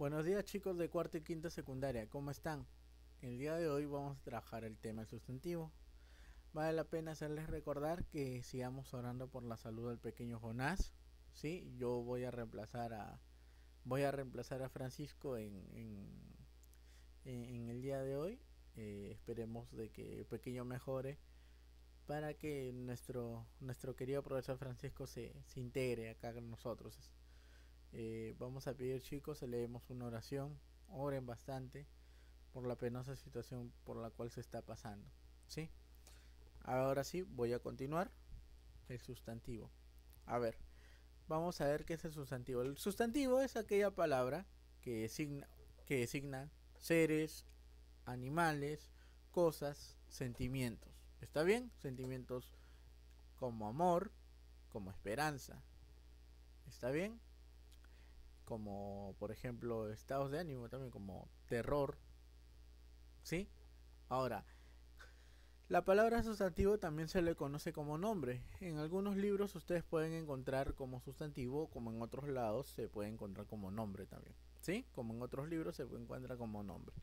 Buenos días chicos de cuarto y quinta secundaria, ¿cómo están? El día de hoy vamos a trabajar el tema del sustantivo. Vale la pena hacerles recordar que sigamos orando por la salud del pequeño Jonás. ¿sí? Yo voy a reemplazar a voy a reemplazar a Francisco en, el día de hoy. Eh, esperemos de que el pequeño mejore para que nuestro, nuestro querido profesor Francisco se, se integre acá con nosotros. Eh, vamos a pedir chicos, leemos una oración, oren bastante por la penosa situación por la cual se está pasando. ¿sí? Ahora sí, voy a continuar el sustantivo. A ver, vamos a ver qué es el sustantivo. El sustantivo es aquella palabra que designa, que designa seres, animales, cosas, sentimientos. ¿Está bien? Sentimientos como amor, como esperanza. ¿Está bien? como por ejemplo estados de ánimo, también como terror. ¿Sí? Ahora, la palabra sustantivo también se le conoce como nombre. En algunos libros ustedes pueden encontrar como sustantivo, como en otros lados se puede encontrar como nombre también. ¿Sí? Como en otros libros se encuentra como nombre.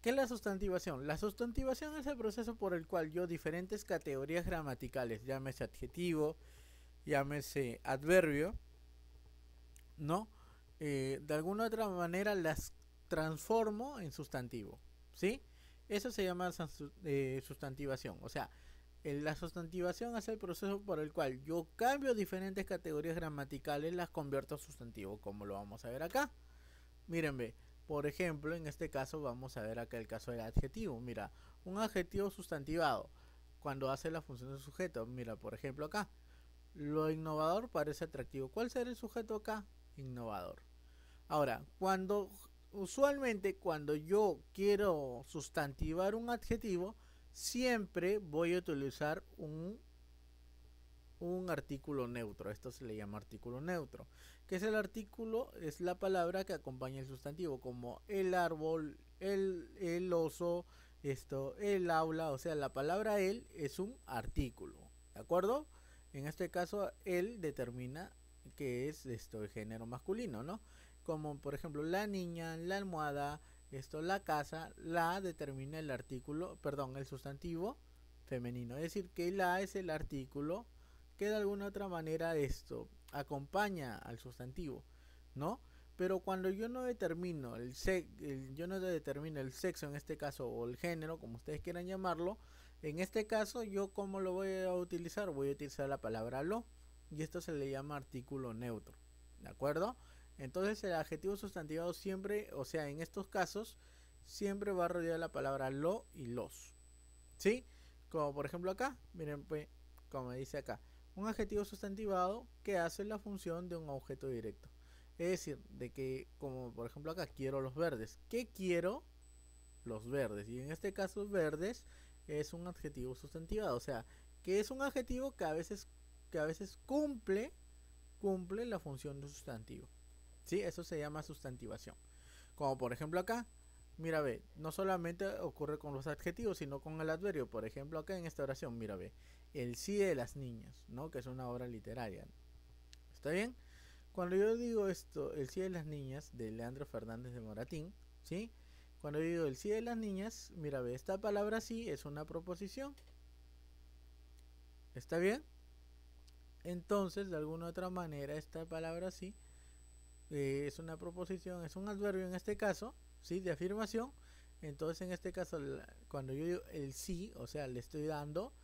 ¿Qué es la sustantivación? La sustantivación es el proceso por el cual yo diferentes categorías gramaticales, llámese adjetivo, llámese adverbio, ¿no? Eh, de alguna u otra manera las transformo en sustantivo, ¿sí? Eso se llama eh, sustantivación, o sea, la sustantivación es el proceso por el cual yo cambio diferentes categorías gramaticales, las convierto a sustantivo, como lo vamos a ver acá. Mírenme, por ejemplo, en este caso vamos a ver acá el caso del adjetivo. Mira, un adjetivo sustantivado, cuando hace la función de sujeto. Mira, por ejemplo acá, lo innovador parece atractivo. ¿Cuál será el sujeto acá? innovador. Ahora, cuando usualmente cuando yo quiero sustantivar un adjetivo, siempre voy a utilizar un un artículo neutro. Esto se le llama artículo neutro. Que es el artículo, es la palabra que acompaña el sustantivo, como el árbol, el, el oso, esto, el aula. O sea, la palabra él es un artículo. ¿De acuerdo? En este caso, él determina que es esto el género masculino, ¿no? Como por ejemplo la niña, la almohada, esto la casa, la determina el artículo, perdón, el sustantivo femenino. Es decir, que la es el artículo que de alguna otra manera esto acompaña al sustantivo, ¿no? Pero cuando yo no determino el, yo no determino el sexo en este caso o el género, como ustedes quieran llamarlo, en este caso yo cómo lo voy a utilizar? Voy a utilizar la palabra lo y esto se le llama artículo neutro. ¿De acuerdo? Entonces el adjetivo sustantivado siempre, o sea, en estos casos, siempre va a rodear la palabra lo y los. ¿Sí? Como por ejemplo acá, miren, pues, como dice acá, un adjetivo sustantivado que hace la función de un objeto directo. Es decir, de que, como por ejemplo acá, quiero los verdes. ¿Qué quiero? Los verdes. Y en este caso, verdes es un adjetivo sustantivado. O sea, que es un adjetivo que a veces que a veces cumple, cumple la función de sustantivo. ¿Sí? Eso se llama sustantivación. Como por ejemplo acá, mira ve, no solamente ocurre con los adjetivos, sino con el adverbio. Por ejemplo acá en esta oración, mira ve, el sí de las niñas, ¿no? Que es una obra literaria. ¿Está bien? Cuando yo digo esto, el sí de las niñas, de Leandro Fernández de Moratín, ¿sí? Cuando yo digo el sí de las niñas, mira, ve, esta palabra sí es una proposición. ¿Está bien? Entonces, de alguna u otra manera, esta palabra sí eh, es una proposición, es un adverbio en este caso, sí, de afirmación. Entonces, en este caso, cuando yo digo el sí, o sea, le estoy dando,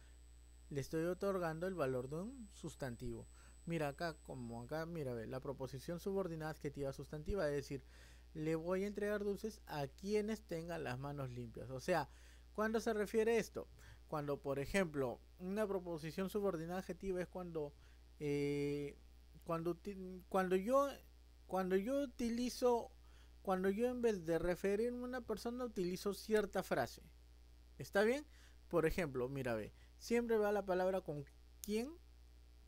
le estoy otorgando el valor de un sustantivo. Mira acá, como acá, mira, ve, la proposición subordinada adjetiva sustantiva, es decir, le voy a entregar dulces a quienes tengan las manos limpias. O sea, ¿cuándo se refiere esto? Cuando, por ejemplo, una proposición subordinada adjetiva es cuando eh, cuando, cuando, yo, cuando yo utilizo, cuando yo en vez de referirme a una persona utilizo cierta frase. ¿Está bien? Por ejemplo, mira, ve, siempre va la palabra con quién,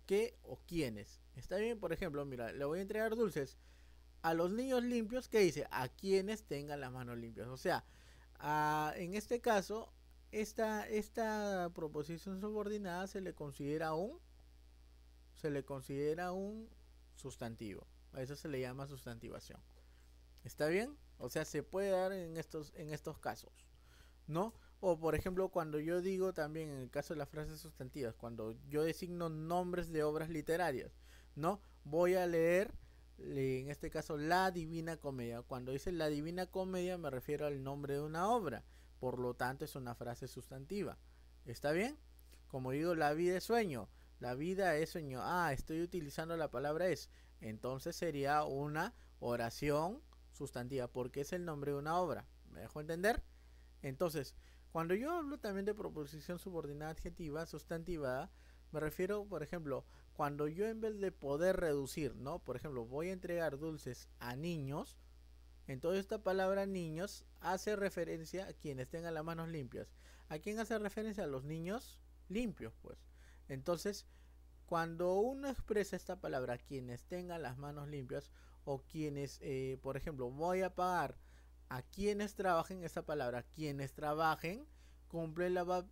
qué o quiénes. ¿Está bien? Por ejemplo, mira, le voy a entregar dulces a los niños limpios, que dice? A quienes tengan las manos limpias. O sea, en este caso, esta, esta proposición subordinada se le considera un se le considera un sustantivo. A eso se le llama sustantivación. ¿Está bien? O sea, se puede dar en estos, en estos casos. ¿No? O por ejemplo, cuando yo digo también, en el caso de las frases sustantivas, cuando yo designo nombres de obras literarias, ¿no? Voy a leer, en este caso, la Divina Comedia. Cuando dice la Divina Comedia me refiero al nombre de una obra. Por lo tanto, es una frase sustantiva. ¿Está bien? Como digo, la vida es sueño. La vida es sueño. Ah, estoy utilizando la palabra es. Entonces sería una oración sustantiva porque es el nombre de una obra. ¿Me dejo entender? Entonces, cuando yo hablo también de proposición subordinada adjetiva, sustantiva, me refiero, por ejemplo, cuando yo en vez de poder reducir, ¿no? Por ejemplo, voy a entregar dulces a niños. Entonces esta palabra niños hace referencia a quienes tengan las manos limpias. ¿A quién hace referencia? A los niños limpios, pues. Entonces, cuando uno expresa esta palabra, quienes tengan las manos limpias o quienes, eh, por ejemplo, voy a pagar a quienes trabajen esta palabra, quienes trabajen, cumple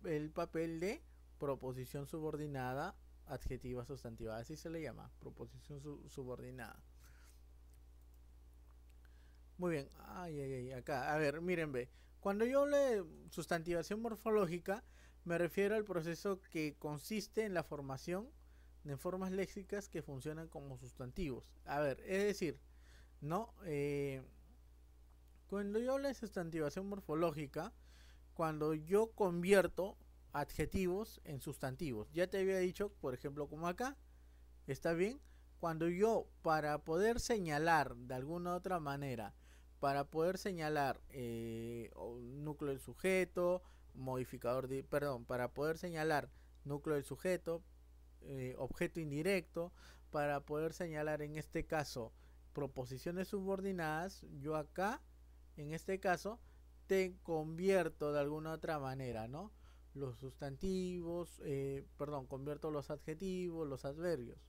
el papel de proposición subordinada, adjetiva sustantiva, así se le llama, proposición subordinada. Muy bien, ay, ay, ay, acá, a ver, miren, ve, cuando yo le sustantivación morfológica, me refiero al proceso que consiste en la formación de formas léxicas que funcionan como sustantivos. A ver, es decir, ¿no? Eh, cuando yo hablo de sustantivación morfológica, cuando yo convierto adjetivos en sustantivos, ya te había dicho, por ejemplo, como acá, ¿está bien? Cuando yo, para poder señalar de alguna otra manera, para poder señalar un eh, núcleo del sujeto, modificador, de, perdón, para poder señalar núcleo del sujeto, eh, objeto indirecto, para poder señalar en este caso proposiciones subordinadas, yo acá, en este caso, te convierto de alguna otra manera, ¿no? Los sustantivos, eh, perdón, convierto los adjetivos, los adverbios.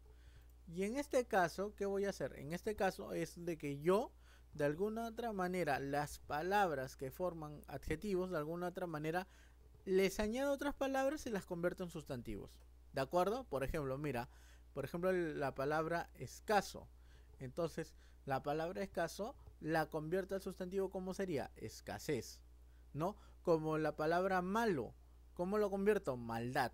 Y en este caso, ¿qué voy a hacer? En este caso es de que yo de alguna otra manera las palabras que forman adjetivos, de alguna otra manera les añado otras palabras y las convierto en sustantivos. ¿De acuerdo? Por ejemplo, mira, por ejemplo la palabra escaso. Entonces, la palabra escaso la convierto al sustantivo como sería escasez, ¿no? Como la palabra malo, ¿cómo lo convierto? Maldad.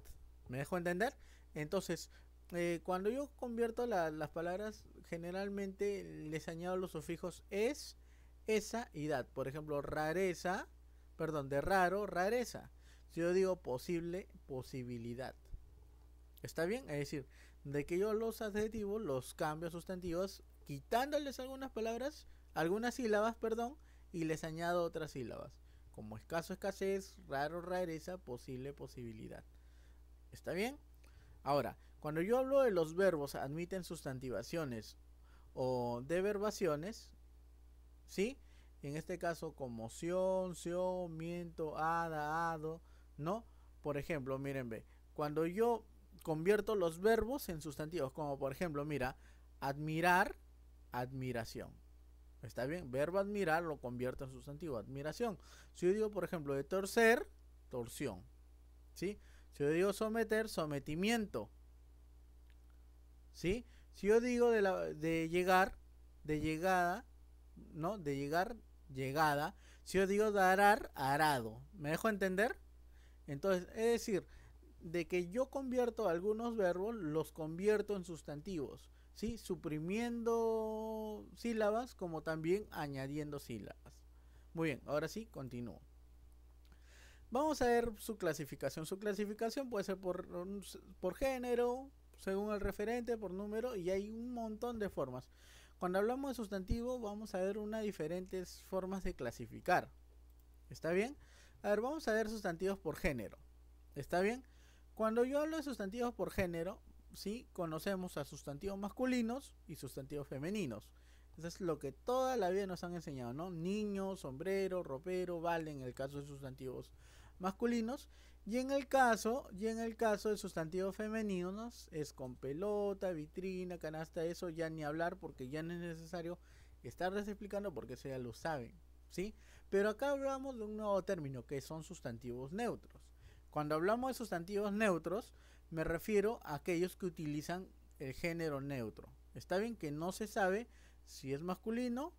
¿Me dejo entender? Entonces, eh, cuando yo convierto las palabras generalmente les añado los sufijos es, esa y Por ejemplo, rareza, perdón, de raro, rareza. Si yo digo posible, posibilidad. ¿Está bien? Es decir, de que yo los adjetivos los cambios sustantivos quitándoles algunas palabras, algunas sílabas, perdón, y les añado otras sílabas. Como escaso, escasez, raro, rareza, posible, posibilidad. ¿Está bien? Ahora, cuando yo hablo de los verbos admiten sustantivaciones o de deverbaciones, ¿sí? En este caso como sion, miento, hada, ado, ¿no? Por ejemplo, miren, ve, cuando yo convierto los verbos en sustantivos, como por ejemplo, mira, admirar, admiración. ¿Está bien? Verbo admirar lo convierto en sustantivo, admiración. Si yo digo, por ejemplo, de torcer, torsión. ¿Sí? Si yo digo someter, sometimiento. ¿sí? Si yo digo de, llegar, de llegada, ¿no? De llegar, llegada. Si yo digo de arar, arado. ¿Me dejo entender? Entonces, es decir, de que yo convierto algunos verbos, los convierto en sustantivos, ¿sí? Suprimiendo sílabas como también añadiendo sílabas. Muy bien, ahora sí, continúo. Vamos a ver su clasificación. Su clasificación puede ser por, por género, según el referente, por número, y hay un montón de formas. Cuando hablamos de sustantivo, vamos a ver unas diferentes formas de clasificar. ¿Está bien? A ver, vamos a ver sustantivos por género. ¿Está bien? Cuando yo hablo de sustantivos por género, sí, conocemos a sustantivos masculinos y sustantivos femeninos. Eso es lo que toda la vida nos han enseñado, ¿no? Niño, sombrero, ropero, vale en el caso de sustantivos masculinos. Y en el caso, y en el caso de sustantivos femeninos, es con pelota, vitrina, canasta, eso ya ni hablar porque ya no es necesario estarles explicando porque eso ya lo saben, ¿sí? Pero acá hablamos de un nuevo término que son sustantivos neutros. Cuando hablamos de sustantivos neutros, me refiero a aquellos que utilizan el género neutro. Está bien que no se sabe si es masculino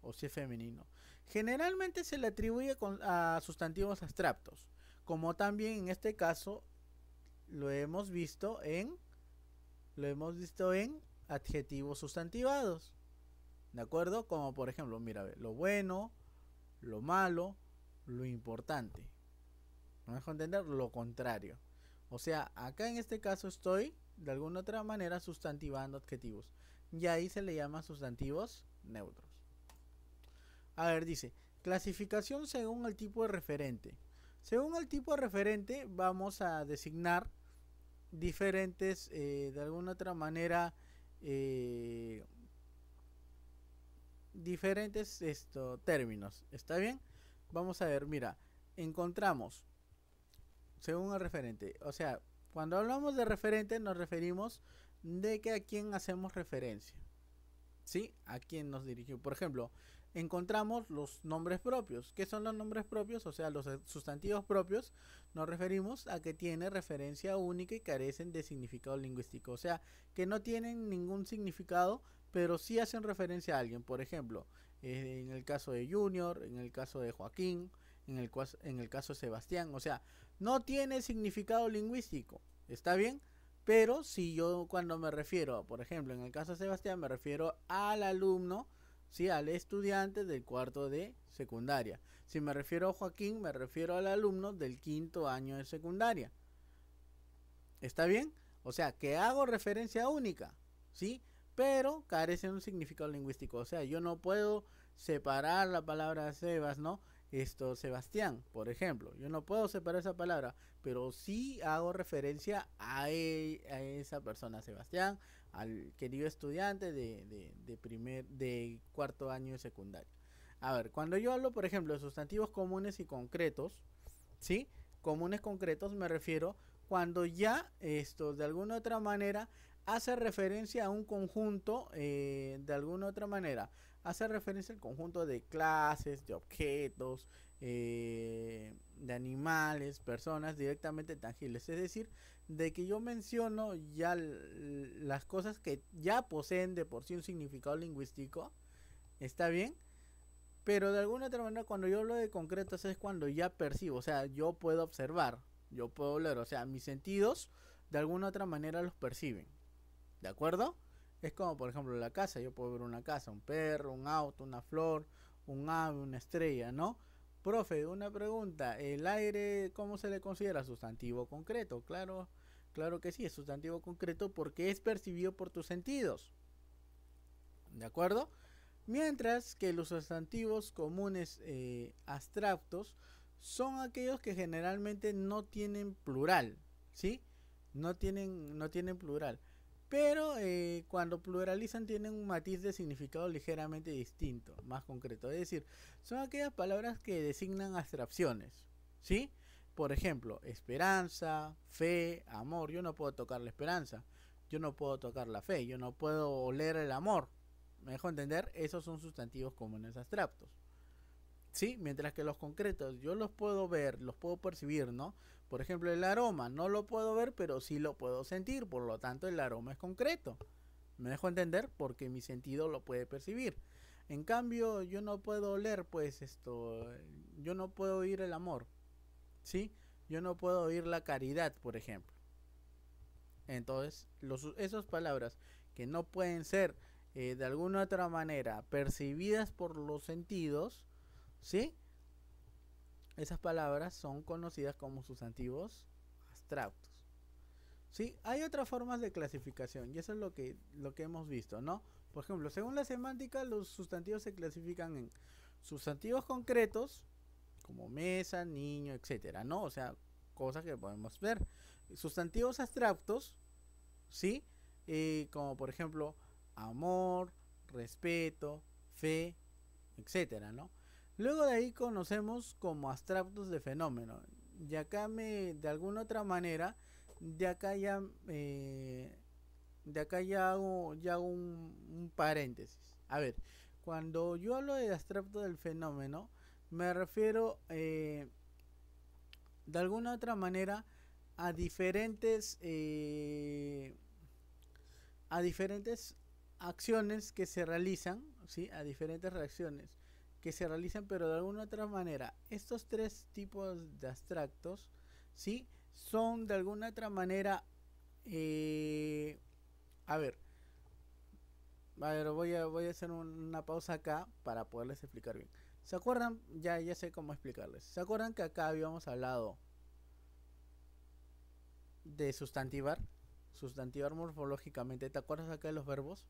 o si es femenino. Generalmente se le atribuye a sustantivos abstractos como también en este caso lo hemos visto en lo hemos visto en adjetivos sustantivados. ¿De acuerdo? Como por ejemplo, mira, lo bueno, lo malo, lo importante. ¿No dejo entender? Lo contrario. O sea, acá en este caso estoy de alguna otra manera sustantivando adjetivos. Y ahí se le llama sustantivos neutros. A ver, dice, clasificación según el tipo de referente. Según el tipo de referente, vamos a designar diferentes, eh, de alguna otra manera, eh, diferentes estos términos. ¿Está bien? Vamos a ver, mira, encontramos, según el referente, o sea, cuando hablamos de referente nos referimos de que a quién hacemos referencia. ¿Sí? A quién nos dirigió Por ejemplo, encontramos los nombres propios. ¿Qué son los nombres propios? O sea, los sustantivos propios nos referimos a que tiene referencia única y carecen de significado lingüístico. O sea, que no tienen ningún significado, pero sí hacen referencia a alguien. Por ejemplo, eh, en el caso de Junior, en el caso de Joaquín, en el, en el caso de Sebastián. O sea, no tiene significado lingüístico. ¿Está bien? Pero si yo cuando me refiero, por ejemplo, en el caso de Sebastián, me refiero al alumno, al estudiante del cuarto de secundaria. Si me refiero a Joaquín, me refiero al alumno del quinto año de secundaria. ¿Está bien? O sea, que hago referencia única, ¿sí? Pero carece de un significado lingüístico. O sea, yo no puedo separar la palabra Sebas, ¿no? Esto, Sebastián, por ejemplo. Yo no puedo separar esa palabra, pero sí hago referencia a e, esa persona, Sebastián, al querido estudiante de, primer, de cuarto año de secundario. A ver, cuando yo hablo, por ejemplo, de sustantivos comunes y concretos, ¿sí? Comunes concretos me refiero cuando ya esto de alguna otra manera hace referencia a un conjunto, eh, de alguna otra manera, hace referencia al conjunto de clases, de objetos, eh, de animales, personas directamente tangibles. Es decir, de que yo menciono ya las cosas que ya poseen de por sí un significado lingüístico, está bien, pero de alguna otra manera cuando yo hablo de concretos es cuando ya percibo, o sea, yo puedo observar, yo puedo leer o sea, mis sentidos de alguna otra manera los perciben, ¿de acuerdo? Es como por ejemplo la casa, yo puedo ver una casa, un perro, un auto, una flor, un ave, una estrella, ¿no? Profe, una pregunta, ¿el aire cómo se le considera sustantivo concreto? Claro, Claro que sí, es sustantivo concreto porque es percibido por tus sentidos. ¿De acuerdo? Mientras que los sustantivos comunes eh, abstractos son aquellos que generalmente no tienen plural, ¿sí? No tienen, no tienen plural. Pero eh, cuando pluralizan tienen un matiz de significado ligeramente distinto, más concreto. Es decir, son aquellas palabras que designan abstracciones, ¿sí? Por ejemplo, esperanza, fe, amor. Yo no puedo tocar la esperanza. Yo no puedo tocar la fe. Yo no puedo oler el amor. ¿Me dejo entender? Esos son sustantivos comunes abstractos. ¿Sí? Mientras que los concretos yo los puedo ver, los puedo percibir, ¿no? Por ejemplo, el aroma no lo puedo ver, pero sí lo puedo sentir. Por lo tanto, el aroma es concreto. ¿Me dejo entender? Porque mi sentido lo puede percibir. En cambio, yo no puedo oler, pues esto, yo no puedo oír el amor. Yo no puedo oír la caridad, por ejemplo. Entonces, esas palabras que no pueden ser eh, de alguna otra manera percibidas por los sentidos, ¿sí? Esas palabras son conocidas como sustantivos abstractos. ¿Sí? Hay otras formas de clasificación y eso es lo que, lo que hemos visto, ¿no? Por ejemplo, según la semántica, los sustantivos se clasifican en sustantivos concretos, como mesa, niño, etcétera, ¿no? O sea, cosas que podemos ver. Sustantivos abstractos, ¿sí? Eh, como por ejemplo, amor, respeto, fe, etcétera, ¿no? Luego de ahí conocemos como abstractos de fenómeno. Y acá me, de alguna otra manera, de acá ya, eh, de acá ya hago, ya un, un paréntesis. A ver, cuando yo hablo de abstracto del fenómeno, me refiero eh, de alguna otra manera a diferentes eh, a diferentes acciones que se realizan, ¿sí? a diferentes reacciones que se realizan, pero de alguna otra manera. Estos tres tipos de abstractos, ¿sí? Son de alguna otra manera, eh, a ver, voy a, voy a hacer una pausa acá para poderles explicar bien. ¿Se acuerdan? Ya, ya sé cómo explicarles. ¿Se acuerdan que acá habíamos hablado de sustantivar? Sustantivar morfológicamente. ¿Te acuerdas acá de los verbos?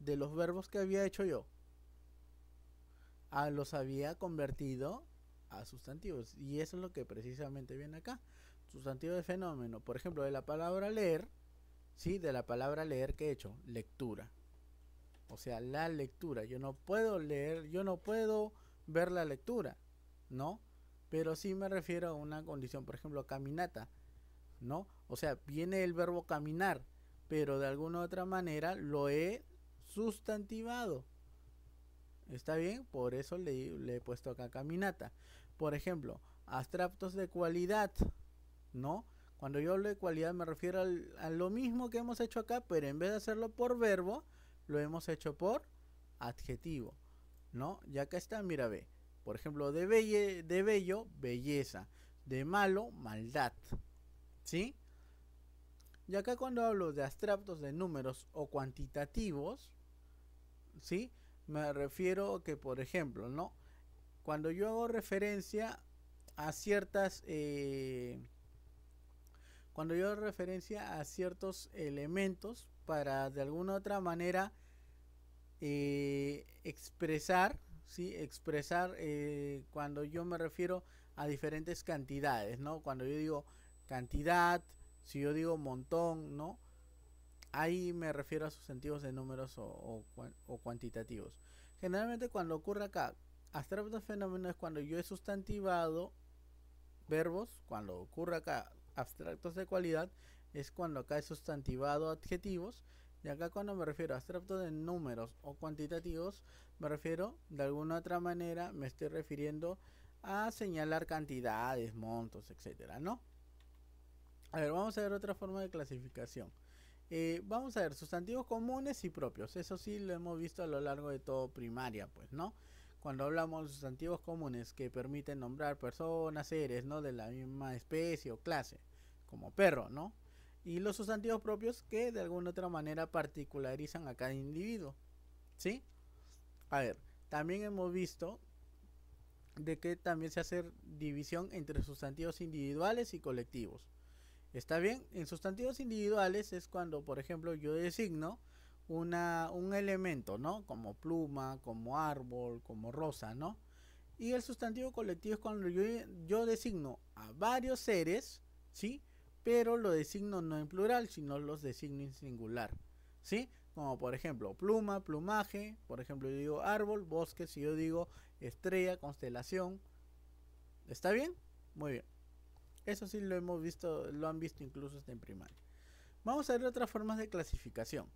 De los verbos que había hecho yo. a ah, los había convertido a sustantivos. Y eso es lo que precisamente viene acá. Sustantivo de fenómeno. Por ejemplo, de la palabra leer. Sí, de la palabra leer que he hecho. Lectura. O sea, la lectura. Yo no puedo leer, yo no puedo ver la lectura, ¿no? Pero sí me refiero a una condición, por ejemplo, caminata, ¿no? O sea, viene el verbo caminar, pero de alguna u otra manera lo he sustantivado. ¿Está bien? Por eso le, he puesto acá caminata. Por ejemplo, abstractos de cualidad, ¿no? Cuando yo hablo de cualidad me refiero a lo mismo que hemos hecho acá, pero en vez de hacerlo por verbo, lo hemos hecho por adjetivo. ¿no? Y acá está, mira, ve. Por ejemplo, de, belle, de bello, belleza. De malo, maldad. ¿Sí? Y acá cuando hablo de abstractos de números o cuantitativos, ¿sí? Me refiero que, por ejemplo, ¿no? Cuando yo hago referencia a ciertas... Eh, cuando yo hago referencia a ciertos elementos para de alguna u otra manera eh, expresar, ¿sí? Expresar eh, cuando yo me refiero a diferentes cantidades, ¿no? Cuando yo digo cantidad, si yo digo montón, ¿no? Ahí me refiero a sustantivos de números o, cuantitativos. Generalmente cuando ocurre acá, abstracto fenómeno es cuando yo he sustantivado verbos, cuando ocurre acá abstractos de cualidad, es cuando acá he sustantivado adjetivos y acá cuando me refiero a abstracto de números o cuantitativos, me refiero de alguna otra manera, me estoy refiriendo a señalar cantidades, montos, etcétera, ¿no? A ver, vamos a ver otra forma de clasificación. Eh, vamos a ver, sustantivos comunes y propios. Eso sí lo hemos visto a lo largo de todo primaria, pues, ¿no? Cuando hablamos de sustantivos comunes que permiten nombrar personas, seres, ¿no? De la misma especie o clase, como perro, ¿no? y los sustantivos propios que de alguna otra manera particularizan a cada individuo. ¿Sí? A ver, también hemos visto de que también se hace división entre sustantivos individuales y colectivos. ¿Está bien? En sustantivos individuales es cuando, por ejemplo, yo designo una, un elemento, ¿no? Como pluma, como árbol, como rosa, ¿no? Y el sustantivo colectivo es cuando yo, yo designo a varios seres, ¿sí? pero lo designo no en plural, sino los designo en singular. ¿Sí? Como por ejemplo pluma, plumaje, por ejemplo yo digo árbol, bosque, si yo digo estrella, constelación. ¿Está bien? Muy bien. Eso sí lo hemos visto, lo han visto incluso hasta en primaria. Vamos a ver otras formas de clasificación.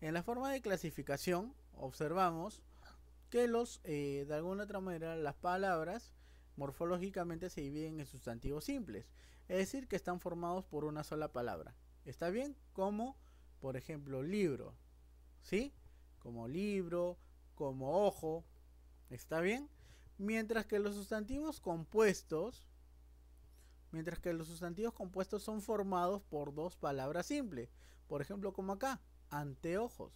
En la forma de clasificación observamos que los, eh, de alguna otra manera, las palabras Morfológicamente se dividen en sustantivos simples, es decir, que están formados por una sola palabra. ¿Está bien? Como, por ejemplo, libro. ¿Sí? Como libro, como ojo. ¿Está bien? Mientras que los sustantivos compuestos, mientras que los sustantivos compuestos son formados por dos palabras simples. Por ejemplo, como acá, anteojos,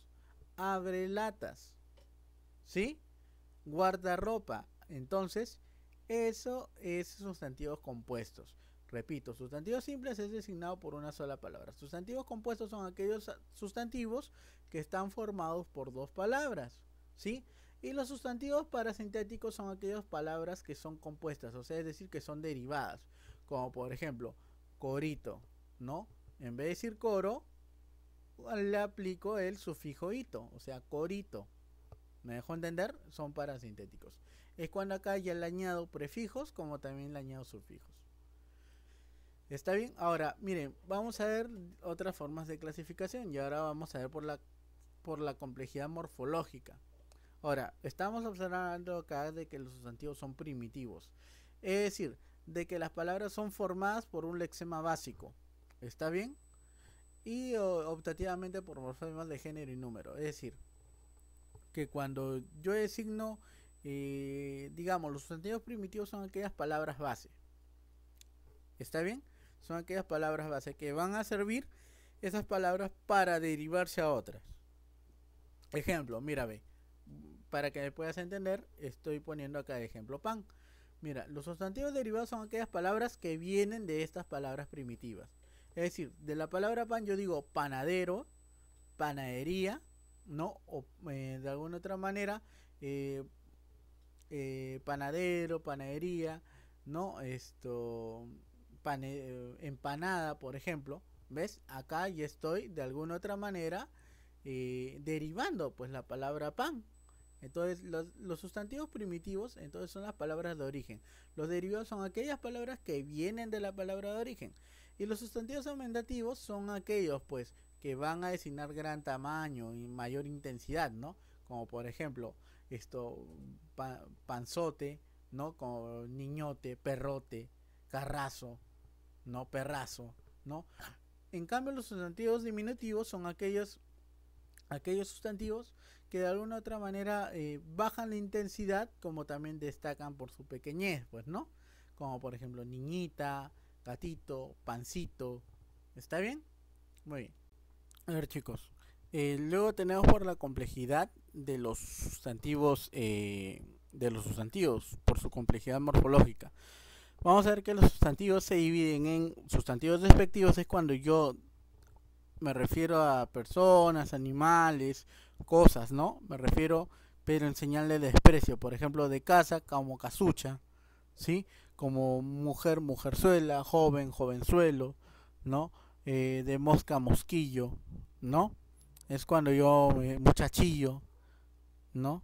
abre latas, ¿sí? Guardarropa. Entonces, eso es sustantivos compuestos. Repito, sustantivos simples es designado por una sola palabra. Sustantivos compuestos son aquellos sustantivos que están formados por dos palabras. ¿Sí? Y los sustantivos parasintéticos son aquellas palabras que son compuestas, o sea, es decir, que son derivadas. Como por ejemplo, corito, ¿no? En vez de decir coro, le aplico el sufijo ito, o sea, corito. ¿Me dejo entender? Son parasintéticos es cuando acá ya le añado prefijos como también le añado sufijos. ¿Está bien? Ahora, miren, vamos a ver otras formas de clasificación y ahora vamos a ver por la, por la complejidad morfológica. Ahora, estamos observando acá de que los sustantivos son primitivos. Es decir, de que las palabras son formadas por un lexema básico. ¿Está bien? Y optativamente por morfemas de género y número. Es decir, que cuando yo designo eh, digamos, los sustantivos primitivos son aquellas palabras base. ¿Está bien? Son aquellas palabras base que van a servir esas palabras para derivarse a otras. Ejemplo, mira, ve. Para que me puedas entender, estoy poniendo acá de ejemplo pan. Mira, los sustantivos derivados son aquellas palabras que vienen de estas palabras primitivas. Es decir, de la palabra pan yo digo panadero, panadería, ¿no? O eh, de alguna otra manera, eh, eh, panadero, panadería, ¿no? Esto, eh, empanada, por ejemplo, ¿ves? Acá ya estoy de alguna otra manera eh, derivando pues la palabra pan. Entonces los, los, sustantivos primitivos entonces son las palabras de origen. Los derivados son aquellas palabras que vienen de la palabra de origen. Y los sustantivos aumentativos son aquellos pues que van a designar gran tamaño y mayor intensidad, ¿no? Como por ejemplo, esto, panzote, ¿no? Como niñote, perrote, carrazo, ¿no? Perrazo, ¿no? En cambio, los sustantivos diminutivos son aquellos, aquellos sustantivos que de alguna u otra manera eh, bajan la intensidad, como también destacan por su pequeñez, pues, ¿no? Como por ejemplo, niñita, gatito, pancito. ¿Está bien? Muy bien. A ver, chicos. Eh, luego tenemos por la complejidad de los sustantivos, eh, de los sustantivos, por su complejidad morfológica. Vamos a ver que los sustantivos se dividen en sustantivos despectivos, es cuando yo me refiero a personas, animales, cosas, ¿no? Me refiero, pero en señal de desprecio, por ejemplo, de casa como casucha, ¿sí? Como mujer, mujerzuela, joven, jovenzuelo, ¿no? Eh, de mosca, mosquillo, ¿no? es cuando yo, eh, muchachillo, ¿no?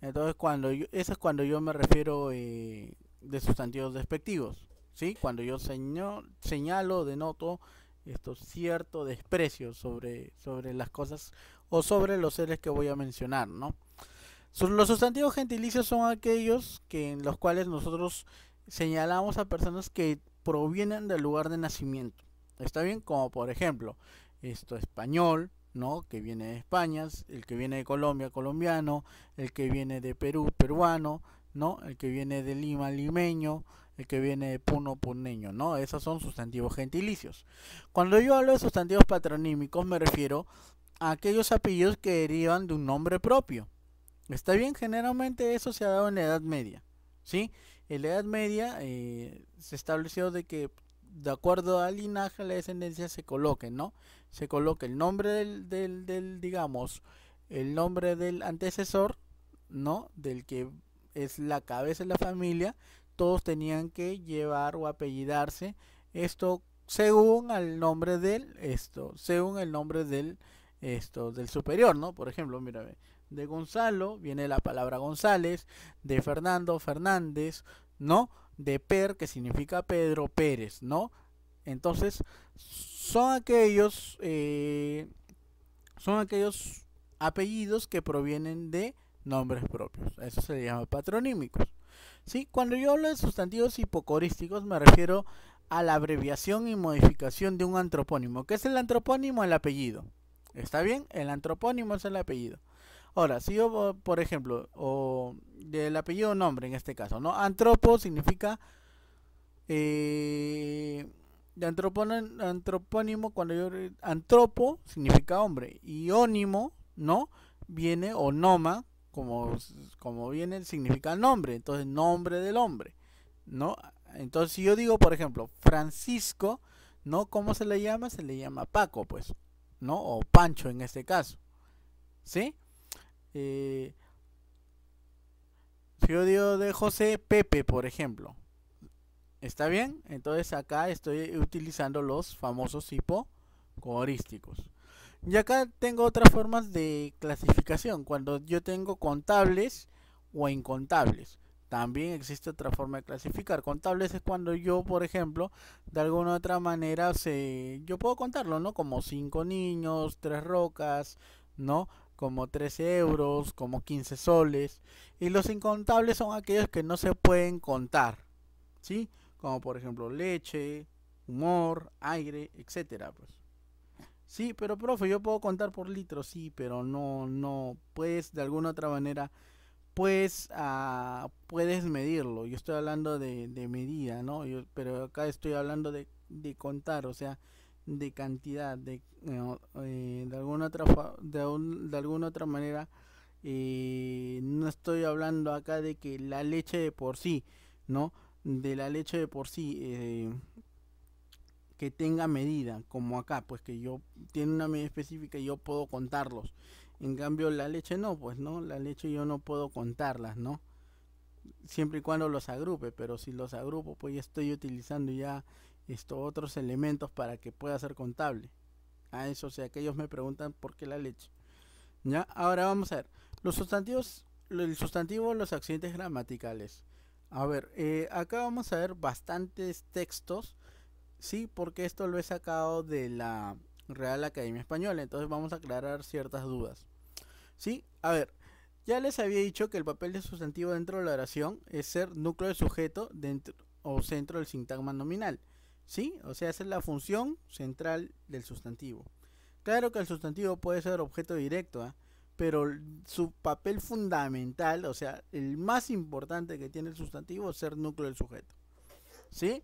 Entonces, cuando eso es cuando yo me refiero eh, de sustantivos despectivos, ¿sí? Cuando yo señalo, denoto esto cierto desprecio sobre, sobre las cosas o sobre los seres que voy a mencionar, ¿no? Los sustantivos gentilicios son aquellos que, en los cuales nosotros señalamos a personas que provienen del lugar de nacimiento. ¿Está bien? Como por ejemplo, esto español, ¿no? que viene de España, el que viene de Colombia, colombiano, el que viene de Perú, peruano, ¿no? el que viene de Lima, limeño, el que viene de Puno, puneño, ¿no? Esos son sustantivos gentilicios. Cuando yo hablo de sustantivos patronímicos me refiero a aquellos apellidos que derivan de un nombre propio. Está bien, generalmente eso se ha dado en la Edad Media, ¿sí? En la Edad Media eh, se estableció de que de acuerdo al linaje la descendencia se coloque, ¿no? se coloca el nombre del, del, digamos, el nombre del antecesor, ¿no? Del que es la cabeza de la familia, todos tenían que llevar o apellidarse esto según el nombre del esto, según el nombre del esto del superior, ¿no? Por ejemplo, mira, de Gonzalo viene la palabra González, de Fernando Fernández, ¿no? De Per que significa Pedro Pérez, ¿no? Entonces, son aquellos, eh, son aquellos apellidos que provienen de nombres propios. Eso se llama patronímicos. ¿Sí? Cuando yo hablo de sustantivos hipocorísticos me refiero a la abreviación y modificación de un antropónimo. ¿Qué es el antropónimo? El apellido. ¿Está bien? El antropónimo es el apellido. Ahora, si yo, por ejemplo, o del apellido nombre en este caso, ¿no? Antropo significa eh, de antropónimo, cuando yo. Antropo significa hombre. Y ¿no? Viene, o noma, como, como viene, significa nombre. Entonces, nombre del hombre, ¿no? Entonces, si yo digo, por ejemplo, Francisco, ¿no? ¿Cómo se le llama? Se le llama Paco, pues, ¿no? O Pancho en este caso, ¿sí? Eh, si yo digo de José, Pepe, por ejemplo, ¿Está bien? Entonces acá estoy utilizando los famosos hipocorísticos. Y acá tengo otras formas de clasificación. Cuando yo tengo contables o incontables. También existe otra forma de clasificar. Contables es cuando yo, por ejemplo, de alguna u otra manera, se... yo puedo contarlo, ¿no? Como 5 niños, 3 rocas, ¿no? Como 13 euros, como 15 soles. Y los incontables son aquellos que no se pueden contar, ¿sí? como por ejemplo leche, humor, aire, etcétera, pues. Sí, pero profe, yo puedo contar por litro, sí, pero no, no, puedes de alguna otra manera, pues, ah, puedes medirlo. Yo estoy hablando de, medida, ¿no? Yo, pero acá estoy hablando de, contar, o sea, de cantidad, de, eh, de alguna otra, de, alguna otra manera, eh, no estoy hablando acá de que la leche de por sí, ¿no? de la leche de por sí eh, que tenga medida, como acá, pues que yo tiene una medida específica y yo puedo contarlos. En cambio, la leche no, pues no, la leche yo no puedo contarlas, ¿no? Siempre y cuando los agrupe, pero si los agrupo, pues estoy utilizando ya estos otros elementos para que pueda ser contable. A eso, o sea, que ellos me preguntan por qué la leche. ¿Ya? Ahora vamos a ver. Los sustantivos, el sustantivo, los accidentes gramaticales. A ver, eh, acá vamos a ver bastantes textos, sí, porque esto lo he sacado de la Real Academia Española, entonces vamos a aclarar ciertas dudas. Sí, a ver, ya les había dicho que el papel del sustantivo dentro de la oración es ser núcleo de sujeto dentro, o centro del sintagma nominal. ¿Sí? O sea, esa es la función central del sustantivo. Claro que el sustantivo puede ser objeto directo, ¿ah? pero su papel fundamental, o sea, el más importante que tiene el sustantivo es ser núcleo del sujeto. ¿Sí?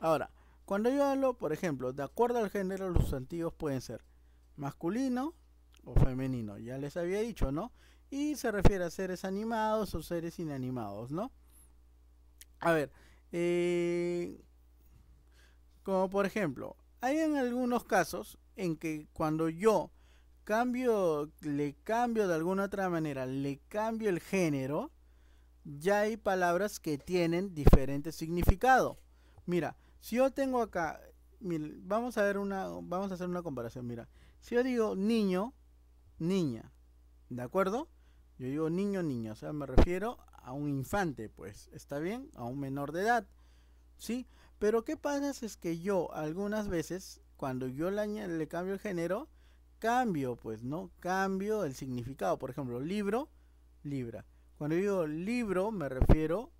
Ahora, cuando yo hablo, por ejemplo, de acuerdo al género, los sustantivos pueden ser masculino o femenino, ya les había dicho, ¿no? Y se refiere a seres animados o seres inanimados, ¿no? A ver, eh, como por ejemplo, hay en algunos casos en que cuando yo cambio, le cambio de alguna otra manera, le cambio el género, ya hay palabras que tienen diferente significado. Mira, si yo tengo acá, vamos a ver una, vamos a hacer una comparación. Mira, si yo digo niño, niña, ¿de acuerdo? Yo digo niño, niña, o sea, me refiero a un infante, pues, ¿está bien? A un menor de edad, ¿sí? Pero qué pasa es que yo algunas veces, cuando yo le cambio el género, cambio, pues, ¿no? Cambio el significado. Por ejemplo, libro, libra. Cuando digo libro me refiero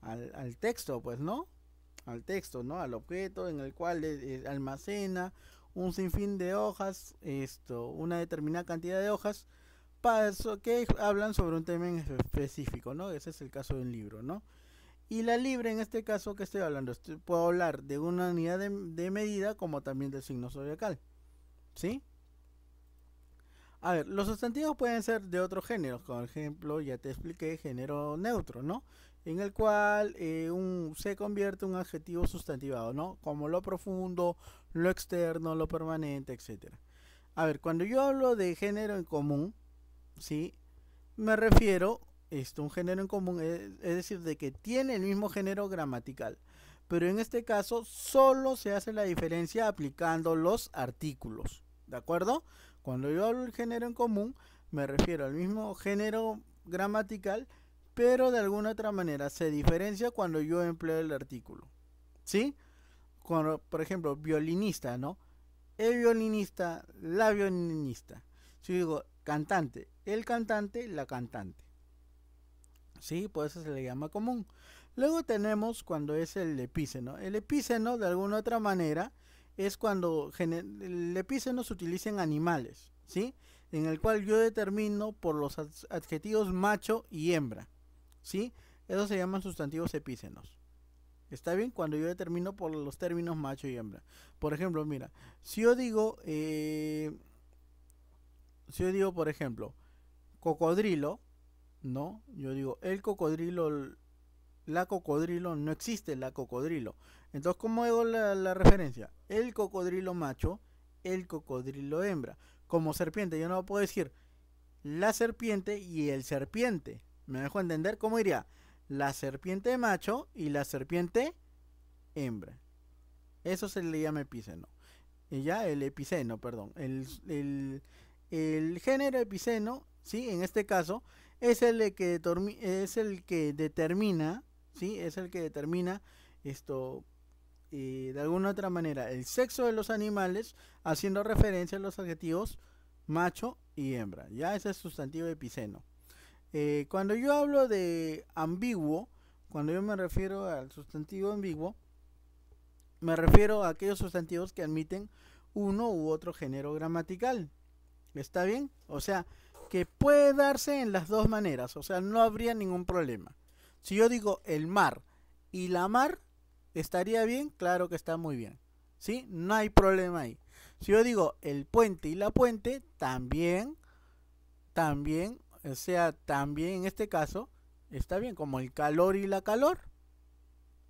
al, texto, pues, ¿no? Al texto, ¿no? Al objeto en el cual eh, eh, almacena un sinfín de hojas, esto, una determinada cantidad de hojas, para que hablan sobre un tema en específico, ¿no? Ese es el caso de un libro, ¿no? Y la libra, en este caso que estoy hablando, puedo hablar de una unidad de medida como también del signo zodiacal, ¿sí? A ver, los sustantivos pueden ser de otros géneros, como ejemplo, ya te expliqué, género neutro, ¿no? En el cual eh, un, se convierte un adjetivo sustantivado, ¿no? Como lo profundo, lo externo, lo permanente, etc. A ver, cuando yo hablo de género en común, ¿sí? Me refiero, esto, un género en común, e, es decir, de que tiene el mismo género gramatical pero en este caso solo se hace la diferencia aplicando los artículos, ¿de acuerdo? Cuando yo hablo del género en común, me refiero al mismo género gramatical, pero de alguna otra manera se diferencia cuando yo empleo el artículo. ¿Sí? Cuando, por ejemplo, violinista, ¿no? El violinista, la violinista. Si digo cantante, el cantante, la cantante. ¿Sí? Por eso se le llama común. Luego tenemos cuando es el epíceno. El epíceno, de alguna otra manera, es cuando el epíceno se utiliza en animales, ¿sí? En el cual yo determino por los adjetivos macho y hembra, ¿sí? Esos se llaman sustantivos epícenos. ¿Está bien? Cuando yo determino por los términos macho y hembra. Por ejemplo, mira, si yo digo, eh, si yo digo, por ejemplo, cocodrilo, ¿no? Yo digo, el cocodrilo, la cocodrilo, no existe la cocodrilo. Entonces, ¿cómo hago la, referencia? El cocodrilo macho, el cocodrilo hembra. Como serpiente, yo no puedo decir la serpiente y el serpiente. ¿Me dejo entender? ¿Cómo iría? La serpiente macho y la serpiente hembra. Eso se le llama epiceno. Y ya el epiceno, perdón. El, género epiceno, ¿sí? En este caso, es el que, es el que determina, ¿sí? Es el que determina esto, y de alguna otra manera el sexo de los animales haciendo referencia a los adjetivos macho y hembra. Ya ese es sustantivo epiceno. Eh, cuando yo hablo de ambiguo, cuando yo me refiero al sustantivo ambiguo, me refiero a aquellos sustantivos que admiten uno u otro género gramatical. ¿Está bien? O sea, que puede darse en las dos maneras, o sea, no habría ningún problema. Si yo digo el mar y la mar, ¿Estaría bien? Claro que está muy bien. ¿Sí? No hay problema ahí. Si yo digo el puente y la puente, también, también, o sea, también en este caso, está bien, como el calor y la calor.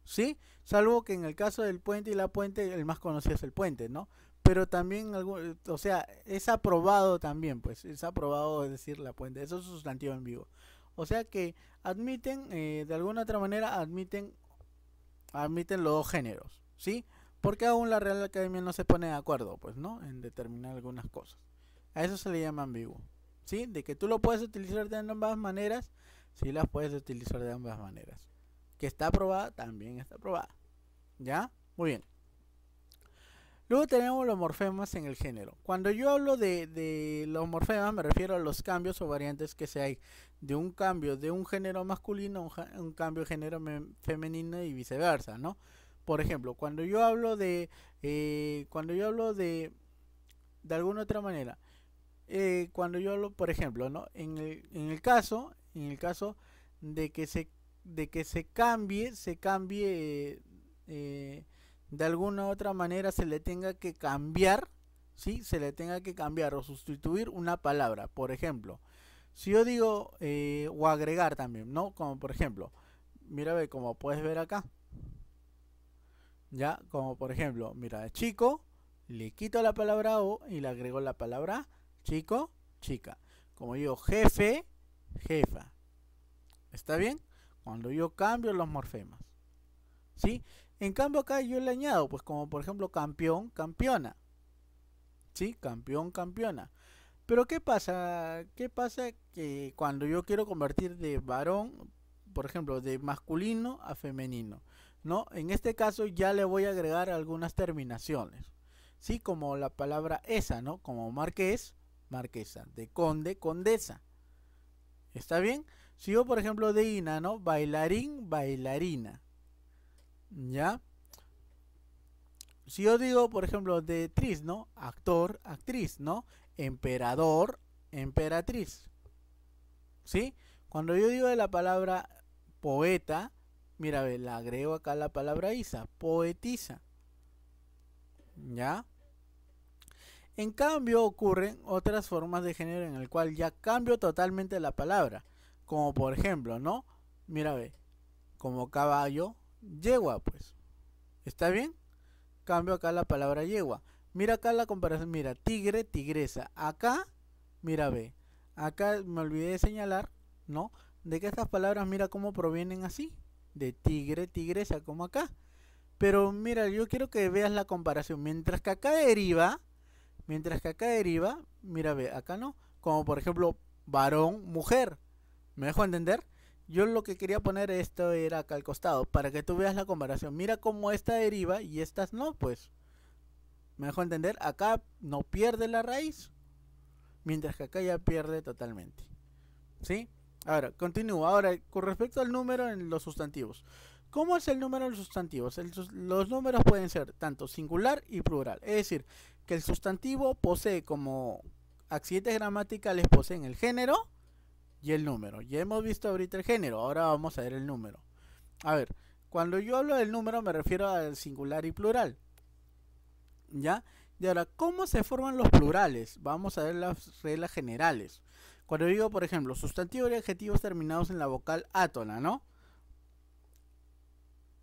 ¿Sí? Salvo que en el caso del puente y la puente, el más conocido es el puente, ¿no? Pero también, o sea, es aprobado también, pues, es aprobado decir la puente, eso es sustantivo en vivo. O sea que admiten, eh, de alguna otra manera, admiten admiten los dos géneros, ¿sí? Porque aún la Real Academia no se pone de acuerdo, pues, ¿no? En determinar algunas cosas. A eso se le llama ambiguo, ¿sí? De que tú lo puedes utilizar de ambas maneras, sí las puedes utilizar de ambas maneras. Que está aprobada, también está aprobada. ¿Ya? Muy bien. Luego tenemos los morfemas en el género. Cuando yo hablo de, de, los morfemas me refiero a los cambios o variantes que se, hay, de un cambio de un género masculino a un, cambio de género femenino y viceversa, ¿no? Por ejemplo, cuando yo hablo de, eh, cuando yo hablo de, de alguna otra manera, eh, cuando yo hablo, por ejemplo, ¿no? En el, en el caso, en el caso de que se, de que se cambie, se cambie eh, de alguna otra manera, se le tenga que cambiar, ¿sí? Se le tenga que cambiar o sustituir una palabra, por ejemplo, si yo digo eh, o agregar también, ¿no? Como por ejemplo, mira, ve, como puedes ver acá. Ya, como por ejemplo, mira, chico, le quito la palabra o y le agrego la palabra chico, chica. Como digo jefe, jefa. ¿Está bien? Cuando yo cambio los morfemas. ¿Sí? En cambio acá yo le añado, pues como por ejemplo campeón, campeona. ¿Sí? Campeón, campeona. Pero ¿qué pasa? ¿Qué pasa que cuando yo quiero convertir de varón, por ejemplo, de masculino a femenino, ¿no? En este caso ya le voy a agregar algunas terminaciones, ¿sí? Como la palabra esa, ¿no? Como marqués, marquesa, de conde, condesa. ¿Está bien? Si yo, por ejemplo, de Ina, ¿no? Bailarín, bailarina. ¿Ya? Si yo digo, por ejemplo, de Tris, ¿no? Actor, actriz, ¿no? Emperador, emperatriz. ¿Sí? Cuando yo digo de la palabra poeta, mira, ve, le agrego acá la palabra isa, poetiza. ¿Ya? En cambio ocurren otras formas de género en el cual ya cambio totalmente la palabra. Como por ejemplo, ¿no? Mira, ve, como caballo, yegua, pues. ¿Está bien? Cambio acá la palabra yegua. Mira acá la comparación, mira, tigre, tigresa. Acá, mira, ve, Acá me olvidé de señalar, ¿no? De que estas palabras, mira cómo provienen así. De tigre, tigresa, como acá. Pero mira, yo quiero que veas la comparación. Mientras que acá deriva, mientras que acá deriva, mira, ve, acá no. Como por ejemplo, varón, mujer. ¿Me dejo entender? Yo lo que quería poner esto era acá al costado, para que tú veas la comparación. Mira cómo esta deriva y estas no, pues. ¿Me dejo entender? Acá no pierde la raíz mientras que acá ya pierde totalmente. ¿Sí? Ahora, continúo. Ahora, con respecto al número en los sustantivos. ¿Cómo es el número en los sustantivos? los números pueden ser tanto singular y plural. Es decir, que el sustantivo posee como accidentes gramaticales, poseen el género y el número. Ya hemos visto ahorita el género, ahora vamos a ver el número. A ver, cuando yo hablo del número me refiero al singular y plural. ¿Ya? Y ahora, ¿cómo se forman los plurales? Vamos a ver las reglas generales. Cuando digo, por ejemplo, sustantivos y adjetivos terminados en la vocal átona, ¿no?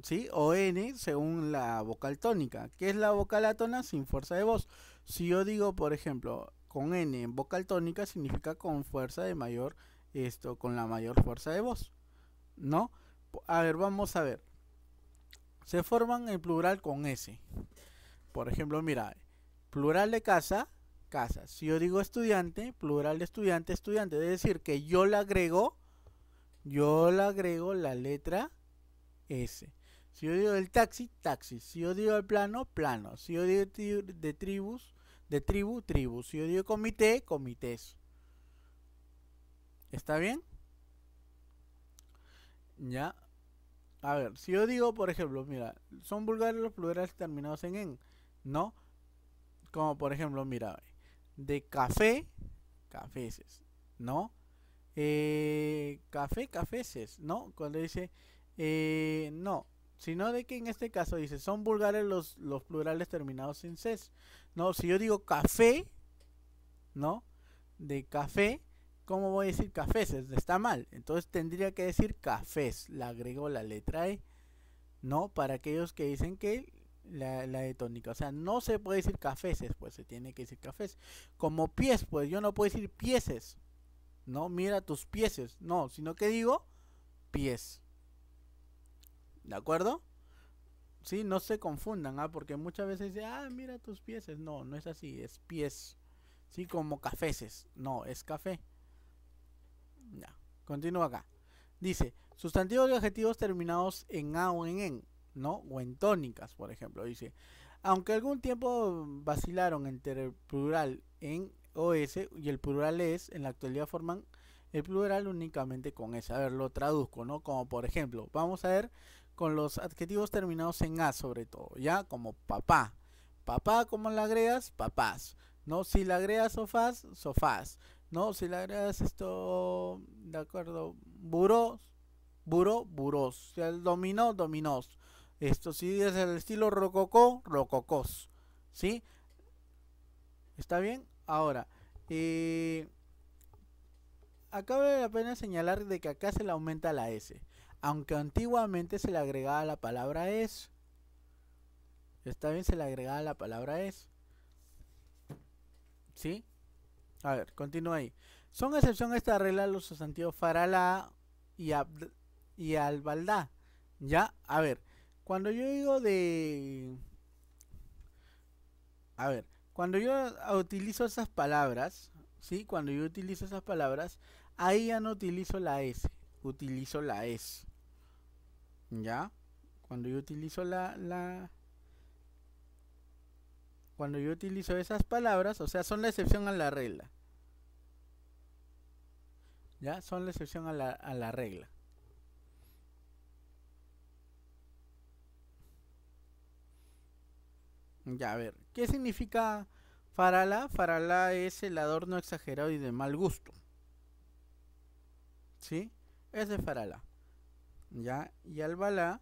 ¿Sí? O N según la vocal tónica. ¿Qué es la vocal átona? Sin fuerza de voz. Si yo digo, por ejemplo, con N en vocal tónica, significa con fuerza de mayor, esto, con la mayor fuerza de voz. ¿No? A ver, vamos a ver. Se forman el plural con S. Por ejemplo, mira, plural de casa, casa. Si yo digo estudiante, plural de estudiante, estudiante. Es decir, que yo le agrego, yo le agrego la letra S. Si yo digo el taxi, taxi. Si yo digo el plano, plano. Si yo digo de tribus, de tribu, tribu. Si yo digo comité, comités. ¿Está bien? Ya. A ver, si yo digo, por ejemplo, mira, son vulgares los plurales terminados en en, ¿no? Como por ejemplo, mira, de café, caféses, ¿no? Eh, café, caféses, ¿no? Cuando dice, eh, no, sino de que en este caso dice, son vulgares los, los plurales terminados en ses, ¿no? Si yo digo café, ¿no? De café, ¿cómo voy a decir caféses? Está mal. Entonces tendría que decir cafés, le agrego la letra E, ¿no? Para aquellos que dicen que la, la de tónica. O sea, no se puede decir cafeses, pues se tiene que decir cafés. Como pies, pues yo no puedo decir pieses. No, mira tus pieses. No, sino que digo pies. ¿De acuerdo? Sí, no se confundan, ¿ah? porque muchas veces dice ah, mira tus pieses. No, no es así, es pies. Sí, como cafeses. No, es café. Ya, continúa acá. Dice, sustantivos y adjetivos terminados en a o en en ¿no? O en tónicas, por ejemplo. Dice, aunque algún tiempo vacilaron entre el plural en OS y el plural es, en la actualidad forman el plural únicamente con S. A ver, lo traduzco, ¿no? Como por ejemplo, vamos a ver con los adjetivos terminados en A sobre todo, ¿ya? Como papá. Papá, como la agregas? Papás. ¿No? Si le agregas sofás, sofás. ¿No? Si la agregas esto, de acuerdo, buró, buró, burós. Si el dominó, dominós. Esto sí es el estilo rococó, rococós. ¿Sí? ¿Está bien? Ahora, eh, de la pena señalar de que acá se le aumenta la S. Aunque antiguamente se le agregaba la palabra es. Está bien, se le agregaba la palabra es. ¿Sí? A ver, continúa ahí. Son excepción a esta regla los sustantivos farala y, y albaldá. Ya, a ver, cuando yo digo de... A ver, cuando yo utilizo esas palabras, ¿sí? Cuando yo utilizo esas palabras, ahí ya no utilizo la S, utilizo la S. ¿Ya? Cuando yo utilizo la, la... Cuando yo utilizo esas palabras, o sea, son la excepción a la regla. ¿Ya? Son la excepción a la, a la regla. Ya, a ver, ¿qué significa farala? Farala es el adorno exagerado y de mal gusto. ¿Sí? Es de farala. Ya, y albala.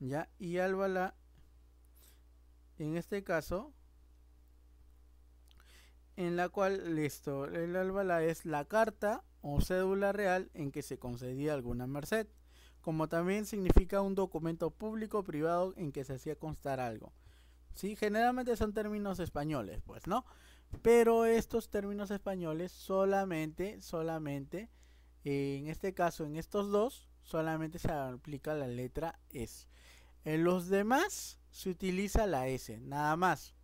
Ya, y albala. En este caso, en la cual, listo, el albala es la carta o cédula real en que se concedía alguna merced como también significa un documento público o privado en que se hacía constar algo. ¿Sí? Generalmente son términos españoles, pues, ¿no? Pero estos términos españoles solamente, solamente, en este caso, en estos dos, solamente se aplica la letra S. En los demás se utiliza la S, nada más.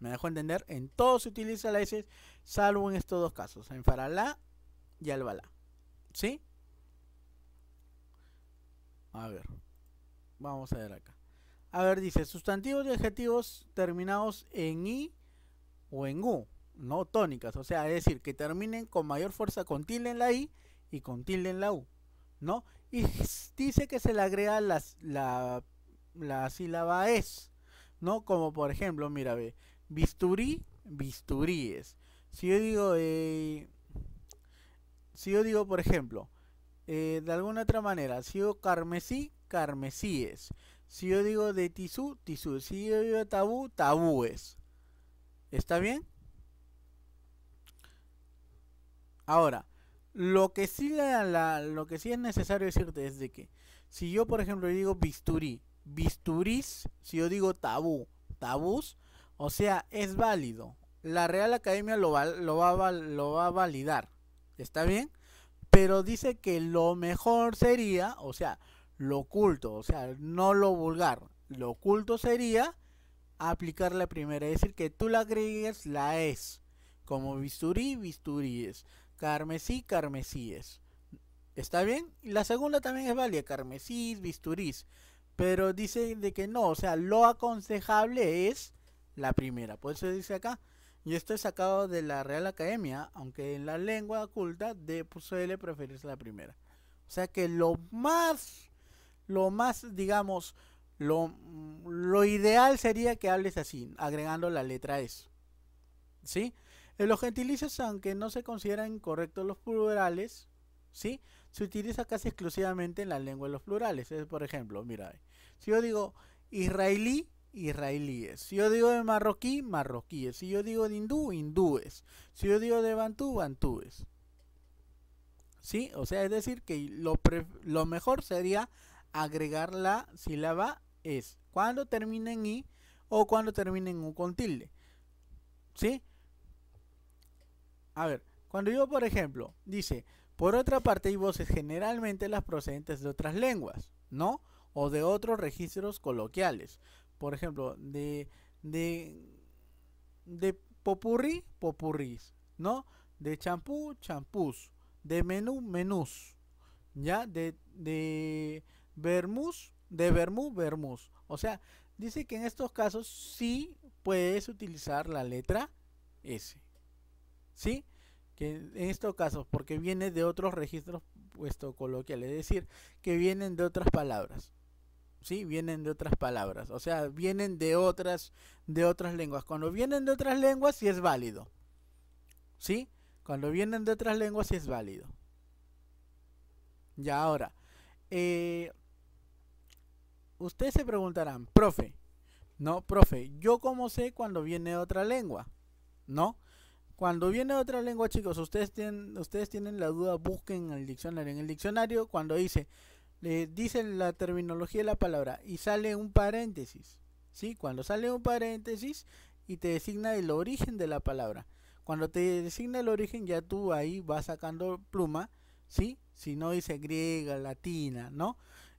¿Me dejo entender? En todos se utiliza la S, salvo en estos dos casos, en Faralá y Albalá. ¿Sí? A ver, vamos a ver acá. A ver, dice sustantivos y adjetivos terminados en i o en u, no tónicas, o sea, es decir, que terminen con mayor fuerza con tilde en la i y con tilde en la u, ¿no? Y dice que se le agrega las, la, sílaba es, ¿no? Como por ejemplo, mira, ve, bisturí, bisturíes. Si yo digo, eh, si yo digo, por ejemplo, eh, de alguna otra manera, si yo carmesí, es. Si yo digo de tisú, tisú. Si yo digo tabú, tabúes. ¿Está bien? Ahora, lo que sí, lo que sí es necesario decirte es de que si yo, por ejemplo, digo bisturí, bisturís, si yo digo tabú, tabús, o sea, es válido. La Real Academia lo lo lo va a validar. ¿Está bien? pero dice que lo mejor sería, o sea, lo oculto, o sea, no lo vulgar, lo oculto sería aplicar la primera, es decir, que tú la agregues la es, como bisturí, bisturíes, carmesí, carmesíes. ¿Está bien? La segunda también es válida, carmesí, bisturís, pero dice de que no, o sea, lo aconsejable es la primera, por eso dice acá, y esto es sacado de la Real Academia, aunque en la lengua oculta de, pues, suele preferirse la primera. O sea que lo más, lo más, digamos, mm, lo, ideal sería que hables así, agregando la letra S. ¿Sí? En los gentilicios, aunque no se consideran incorrectos los plurales, ¿sí? Se utiliza casi exclusivamente en la lengua de los plurales. Es, por ejemplo, mira, si yo digo israelí, israelíes. Si yo digo de marroquí, marroquíes. Si yo digo de hindú, hindúes. Si yo digo de bantú, bantúes. ¿Sí? O sea, es decir, que lo, mejor sería agregar la sílaba es. Cuando termina en i o cuando termina en u con tilde. ¿Sí? A ver, cuando yo, por ejemplo, dice, por otra parte hay voces generalmente las procedentes de otras lenguas, ¿no? O de otros registros coloquiales por ejemplo, de, de, de popurrí, popurrís, ¿no? De champú, champús, de menú, menús, ¿ya? De, de de vermú, vermús. O sea, dice que en estos casos sí puedes utilizar la letra S, ¿sí? Que en estos casos, porque viene de otros registros puesto coloquial, es decir, que vienen de otras palabras. ¿sí? Vienen de otras palabras, o sea, vienen de otras, de otras lenguas. Cuando vienen de otras lenguas sí es válido, ¿sí? Cuando vienen de otras lenguas sí es válido. Ya ahora, eh, ustedes se preguntarán, profe, no, profe, ¿yo cómo sé cuando viene otra lengua? ¿No? Cuando viene otra lengua, chicos, ustedes tienen, ustedes tienen la duda, busquen en el diccionario. En el diccionario, cuando dice le dicen la terminología de la palabra y sale un paréntesis. ¿sí? Cuando sale un paréntesis y te designa el origen de la palabra. Cuando te designa el origen ya tú ahí vas sacando pluma, ¿sí? Si no dice griega, latina, ¿no?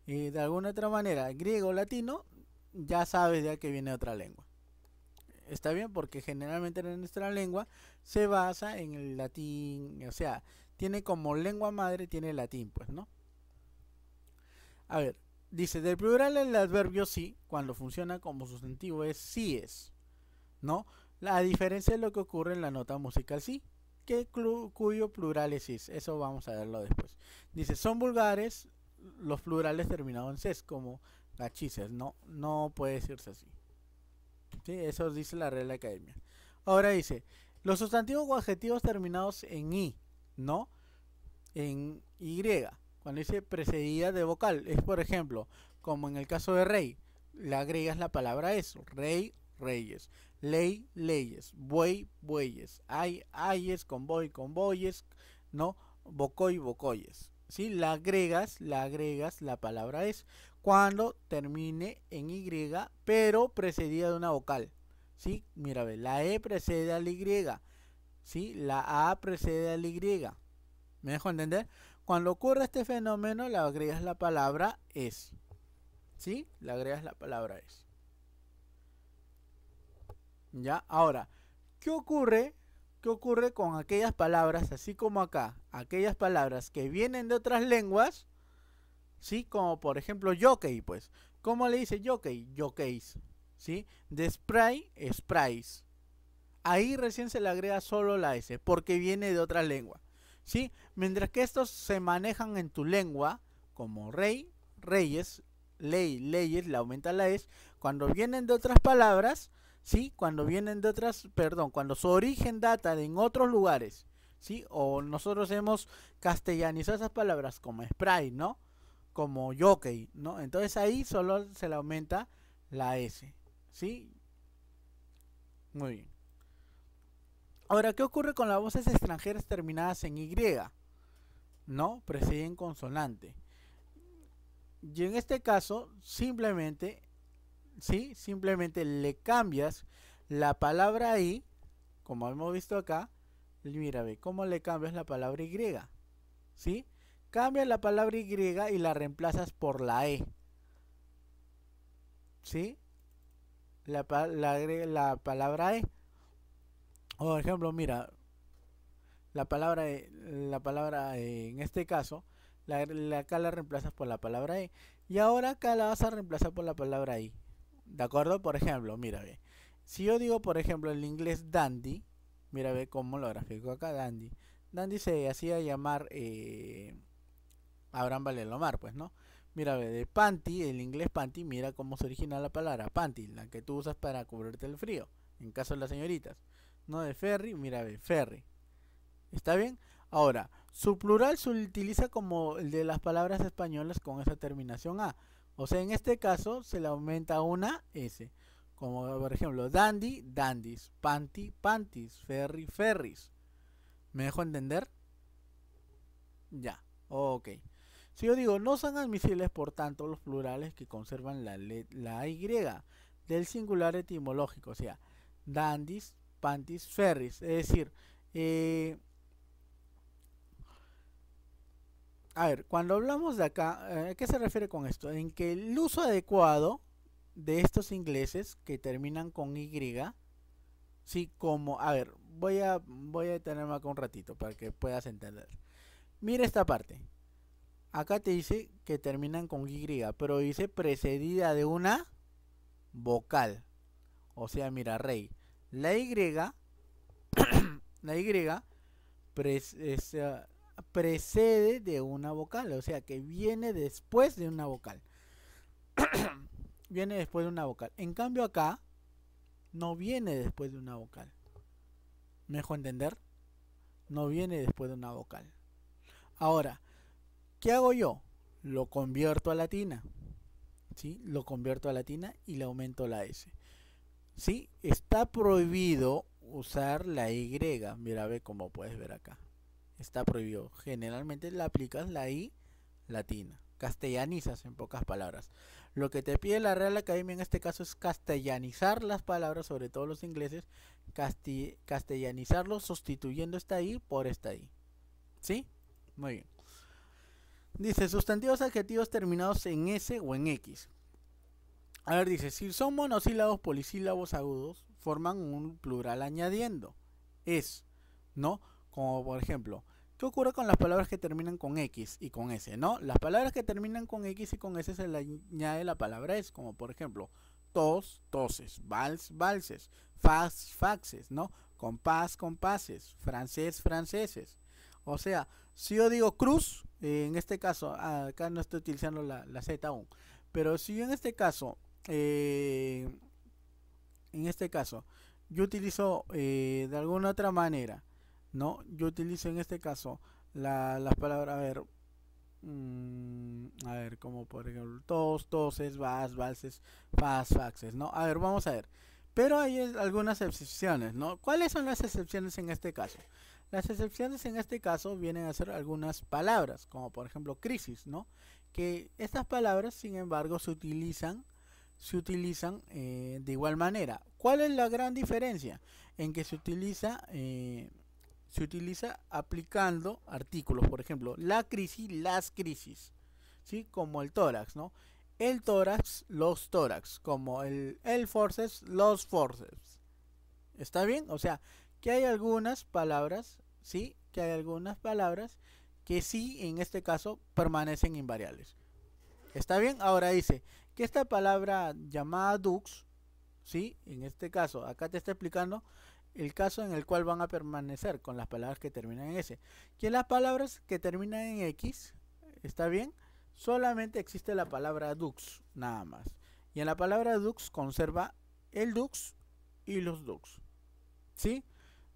Eh, de alguna otra manera, griego latino, ya sabes ya que viene otra lengua. Está bien, porque generalmente en nuestra lengua se basa en el latín, o sea, tiene como lengua madre, tiene latín, pues, ¿no? A ver, dice, del plural el adverbio sí, cuando funciona como sustantivo es sí es, ¿no? La diferencia de lo que ocurre en la nota musical sí, que cuyo plural es sí, eso vamos a verlo después. Dice, son vulgares los plurales terminados en ses, como gachises, no, no puede decirse así. ¿Sí? Eso dice la regla Academia. Ahora dice, los sustantivos o adjetivos terminados en i, ¿no? En y cuando dice precedida de vocal, es por ejemplo, como en el caso de rey, le agregas la palabra es, rey, reyes, ley, leyes, buey, bueyes, hay, ayes, convoy, convoyes, ¿no? Bocoy, bocoyes. ¿Sí? La agregas, la agregas, la palabra es cuando termine en Y, pero precedida de una vocal. ¿Sí? Mira, ve, la E precede a la Y. ¿Sí? La A precede a la Y. ¿Me dejo entender? Cuando ocurre este fenómeno, le agregas la palabra es. ¿Sí? Le agregas la palabra es. ¿Ya? Ahora, ¿qué ocurre? ¿Qué ocurre con aquellas palabras, así como acá? Aquellas palabras que vienen de otras lenguas, ¿sí? Como por ejemplo jockey, pues. ¿Cómo le dice jockey? Jockeys, ¿sí? De spray, sprays. Ahí recién se le agrega solo la S, porque viene de otra lengua. ¿sí? Mientras que estos se manejan en tu lengua como rey, reyes, ley, leyes, le aumenta la S. cuando vienen de otras palabras, ¿sí? Cuando vienen de otras, perdón, cuando su origen data de en otros lugares, ¿sí? O nosotros hemos castellanizado esas palabras como spray, ¿no? Como jockey, ¿no? Entonces ahí solo se le aumenta la S, ¿sí? Muy bien. Ahora, ¿qué ocurre con las voces extranjeras terminadas en Y? ¿No? Preceden consonante. Y en este caso, simplemente, ¿sí? Simplemente le cambias la palabra Y, como hemos visto acá. Mira, ve, ¿cómo le cambias la palabra Y? ¿Sí? Cambia la palabra Y y la reemplazas por la E. ¿Sí? La, la palabra E por ejemplo, mira, la palabra, e, la palabra e, en este caso, la, acá la reemplazas por la palabra E. Y ahora acá la vas a reemplazar por la palabra I. ¿De acuerdo? Por ejemplo, mira, ve. Si yo digo, por ejemplo, el inglés dandy, mira, ve cómo lo grafico acá, dandy. Dandy se hacía llamar eh, Abraham Valelomar, pues, ¿no? Mira, ve, de panty, el inglés panty, mira cómo se origina la palabra panty, la que tú usas para cubrirte el frío, en caso de las señoritas no de ferry, mira, de ferry. ¿Está bien? Ahora, su plural se utiliza como el de las palabras españolas con esa terminación A. O sea, en este caso se le aumenta una S. Como por ejemplo, dandy, dandis, panty, panties, ferry, ferries. ¿Me dejo entender? Ya, ok. Si yo digo, no son admisibles, por tanto, los plurales que conservan la, la Y del singular etimológico, o sea, dandis Pantis Es decir, eh, a ver, cuando hablamos de acá, eh, ¿a qué se refiere con esto? En que el uso adecuado de estos ingleses que terminan con Y, sí, como, a ver, voy a, voy a detenerme acá un ratito para que puedas entender. Mira esta parte. Acá te dice que terminan con Y, pero dice precedida de una vocal. O sea, mira, rey. La Y, la Y eh, precede de una vocal, o sea que viene después de una vocal. viene después de una vocal. En cambio acá, no viene después de una vocal. ¿Me entender? No viene después de una vocal. Ahora, ¿qué hago yo? Lo convierto a latina. ¿Sí? Lo convierto a latina y le aumento la S. ¿sí? Está prohibido usar la Y. Mira, ve como puedes ver acá. Está prohibido. Generalmente la aplicas la I latina. Castellanizas en pocas palabras. Lo que te pide la Real Academia en este caso es castellanizar las palabras, sobre todo los ingleses, castellanizarlos sustituyendo esta I por esta I. ¿Sí? Muy bien. Dice, sustantivos adjetivos terminados en S o en X, a ver, dice, si son monosílabos polisílabos agudos, forman un plural añadiendo. Es, ¿no? Como por ejemplo, ¿qué ocurre con las palabras que terminan con X y con S, ¿no? Las palabras que terminan con X y con S se le añade la palabra es, como por ejemplo, tos, toses, vals, valses, fax, faxes, ¿no? Compás, compases, francés, franceses. O sea, si yo digo cruz, eh, en este caso, acá no estoy utilizando la, la Z aún, pero si yo en este caso eh, en este caso, yo utilizo eh, de alguna otra manera, ¿no? Yo utilizo en este caso la, las palabras, a ver, mm, a ver, como por ejemplo, tos, toses, vas, valses, vas, faxes, ¿no? A ver, vamos a ver. Pero hay algunas excepciones, ¿no? ¿Cuáles son las excepciones en este caso? Las excepciones en este caso vienen a ser algunas palabras, como por ejemplo crisis, ¿no? Que estas palabras, sin embargo, se utilizan se utilizan eh, de igual manera. ¿Cuál es la gran diferencia? En que se utiliza, eh, se utiliza aplicando artículos, por ejemplo, la crisis, las crisis, ¿sí? como el tórax, ¿no? El tórax, los tórax, como el, el forces, los forces. ¿Está bien? O sea, que hay algunas palabras, ¿sí? Que hay algunas palabras que sí, en este caso, permanecen invariables. ¿Está bien? Ahora dice, que esta palabra llamada dux, ¿sí? en este caso, acá te está explicando el caso en el cual van a permanecer con las palabras que terminan en S. Que en las palabras que terminan en X, ¿está bien? Solamente existe la palabra dux, nada más. Y en la palabra dux conserva el dux y los dux. ¿Sí?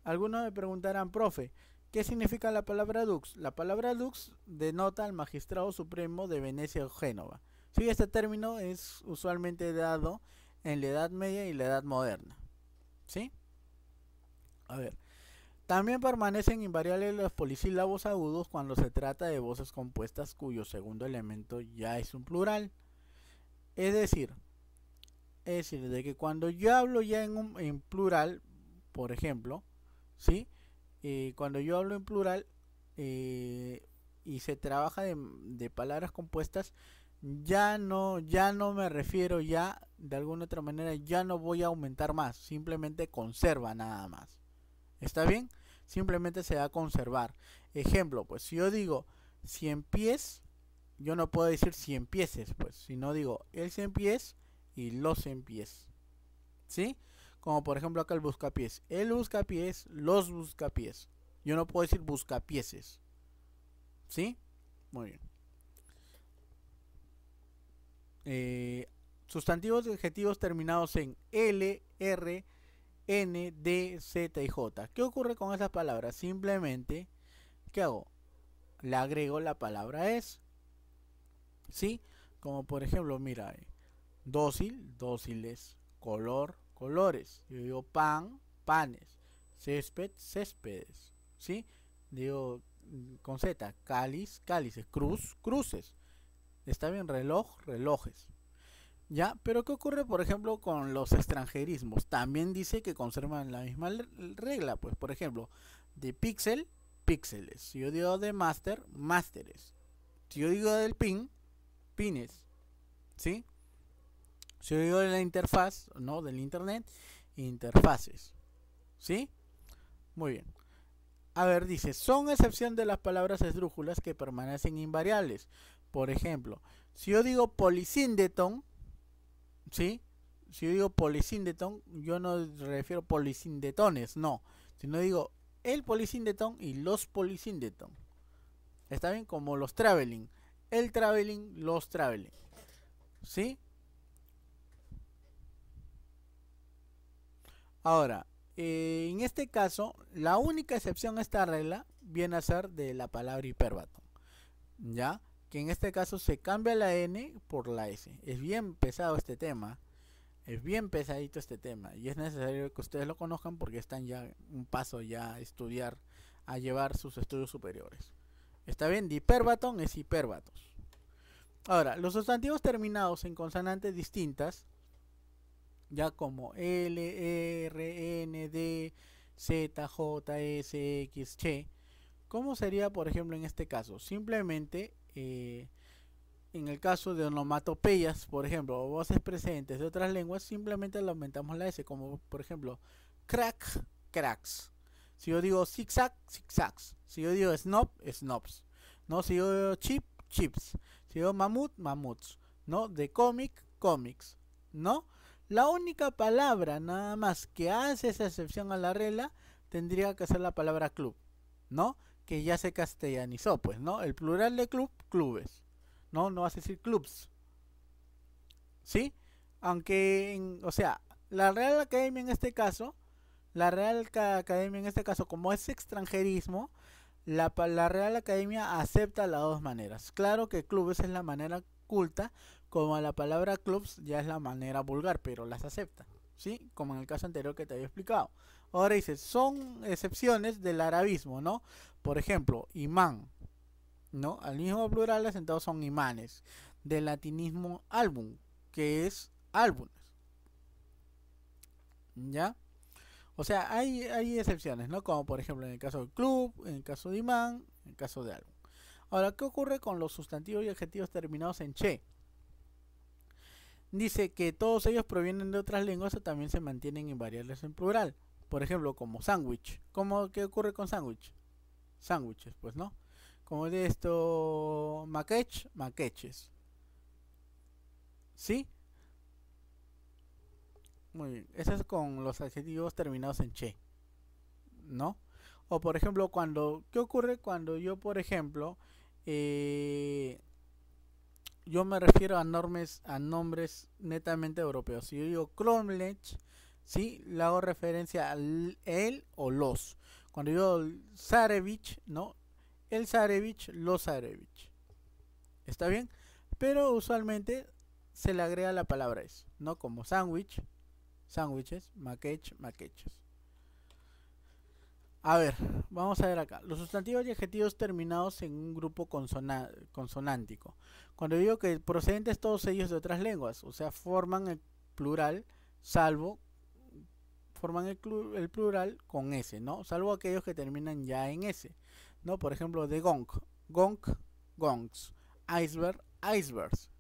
Algunos me preguntarán, profe, ¿qué significa la palabra dux? La palabra dux denota al magistrado supremo de Venecia o Génova este término es usualmente dado en la Edad Media y la Edad Moderna. ¿Sí? A ver. También permanecen invariables los polisílabos agudos cuando se trata de voces compuestas cuyo segundo elemento ya es un plural. Es decir, es decir, de que cuando yo hablo ya en, plural, por ejemplo, ¿sí? Eh, cuando yo hablo en plural eh, y se trabaja de palabras compuestas, ya no, ya no me refiero ya, de alguna otra manera, ya no voy a aumentar más, simplemente conserva nada más. ¿Está bien? Simplemente se va a conservar. Ejemplo, pues si yo digo 100 pies, yo no puedo decir 100 pieses, pues, si no digo el 100 pies y los 100 pies. ¿Sí? Como por ejemplo acá el buscapiés. El buscapiés, los buscapiés. Yo no puedo decir buscapieses. ¿Sí? Muy bien. Eh, sustantivos y adjetivos terminados en L, R, N, D, Z y J. ¿Qué ocurre con esas palabras? Simplemente, ¿qué hago? Le agrego la palabra es. ¿Sí? Como por ejemplo, mira, eh, dócil, dóciles, color, colores. Yo digo pan, panes, césped, céspedes. ¿Sí? Digo mm, con Z, cáliz, cálices, cruz, cruces. Está bien, reloj, relojes. ¿Ya? Pero ¿qué ocurre, por ejemplo, con los extranjerismos? También dice que conservan la misma regla. Pues, por ejemplo, de pixel, píxeles. Si yo digo de master, másteres. Si yo digo del pin, pines. ¿Sí? Si yo digo de la interfaz, ¿no? Del internet, interfaces. ¿Sí? Muy bien. A ver, dice, son excepción de las palabras esdrújulas que permanecen invariables, por ejemplo, si yo digo polisíndeton, ¿sí? Si yo digo polisíndeton, yo no refiero polisíndetones, no. Si no digo el polisíndeton y los polisíndeton. Está bien, como los traveling. El traveling, los traveling. ¿Sí? Ahora, eh, en este caso, la única excepción a esta regla viene a ser de la palabra hiperbatón. ¿Ya? que en este caso se cambia la N por la S. Es bien pesado este tema. Es bien pesadito este tema. Y es necesario que ustedes lo conozcan porque están ya un paso ya a estudiar, a llevar sus estudios superiores. Está bien, hiperbatón es hiperbatos. Ahora, los sustantivos terminados en consonantes distintas, ya como L, R, N, D, Z, J, S, X, Ch. ¿Cómo sería, por ejemplo, en este caso? Simplemente eh, en el caso de onomatopeyas, por ejemplo, o voces presentes de otras lenguas, simplemente le aumentamos la S, como por ejemplo, crack, cracks. Si yo digo zigzag, zigzags. Si yo digo snob, snobs. ¿No? Si yo digo chip, chips. Si yo digo mamut, mamuts. ¿No? De cómic, cómics. ¿No? La única palabra nada más que hace esa excepción a la regla tendría que ser la palabra club, ¿no? Que ya se castellanizó, pues, ¿no? El plural de club clubes. No, no vas a decir clubs. ¿Sí? Aunque, o sea, la Real Academia en este caso, la Real Academia en este caso, como es extranjerismo, la, la Real Academia acepta las dos maneras. Claro que clubes es la manera culta, como la palabra clubs ya es la manera vulgar, pero las acepta. ¿Sí? Como en el caso anterior que te había explicado. Ahora dice, son excepciones del arabismo, ¿no? Por ejemplo, imán, ¿no? Al mismo plural asentados son imanes, del latinismo álbum, que es álbumes. ¿Ya? O sea, hay, excepciones, ¿no? Como por ejemplo en el caso del club, en el caso de imán, en el caso de álbum. Ahora, ¿qué ocurre con los sustantivos y adjetivos terminados en che? Dice que todos ellos provienen de otras lenguas o también se mantienen invariables en plural. Por ejemplo, como sándwich. ¿Cómo qué ocurre con sándwich? Sándwiches, pues, ¿no? como de esto, maquech, maqueches. ¿Sí? Muy bien, eso es con los adjetivos terminados en che. ¿No? O por ejemplo, cuando, ¿qué ocurre cuando yo, por ejemplo, eh, yo me refiero a nombres a nombres netamente europeos. Si yo digo Cromlech, sí, le hago referencia a él o los. Cuando yo digo Zarevich, ¿no? el Zarevich, los Zarevich. ¿Está bien? Pero usualmente se le agrega la palabra es, ¿no? Como sándwich, sándwiches, maquech, maqueches. A ver, vamos a ver acá. Los sustantivos y adjetivos terminados en un grupo consonántico. Cuando digo que procedentes todos ellos de otras lenguas, o sea, forman el plural, salvo, forman el, el plural con S, ¿no? Salvo aquellos que terminan ya en S. Por ejemplo, de gong, gong, gongs, iceberg, icebergs.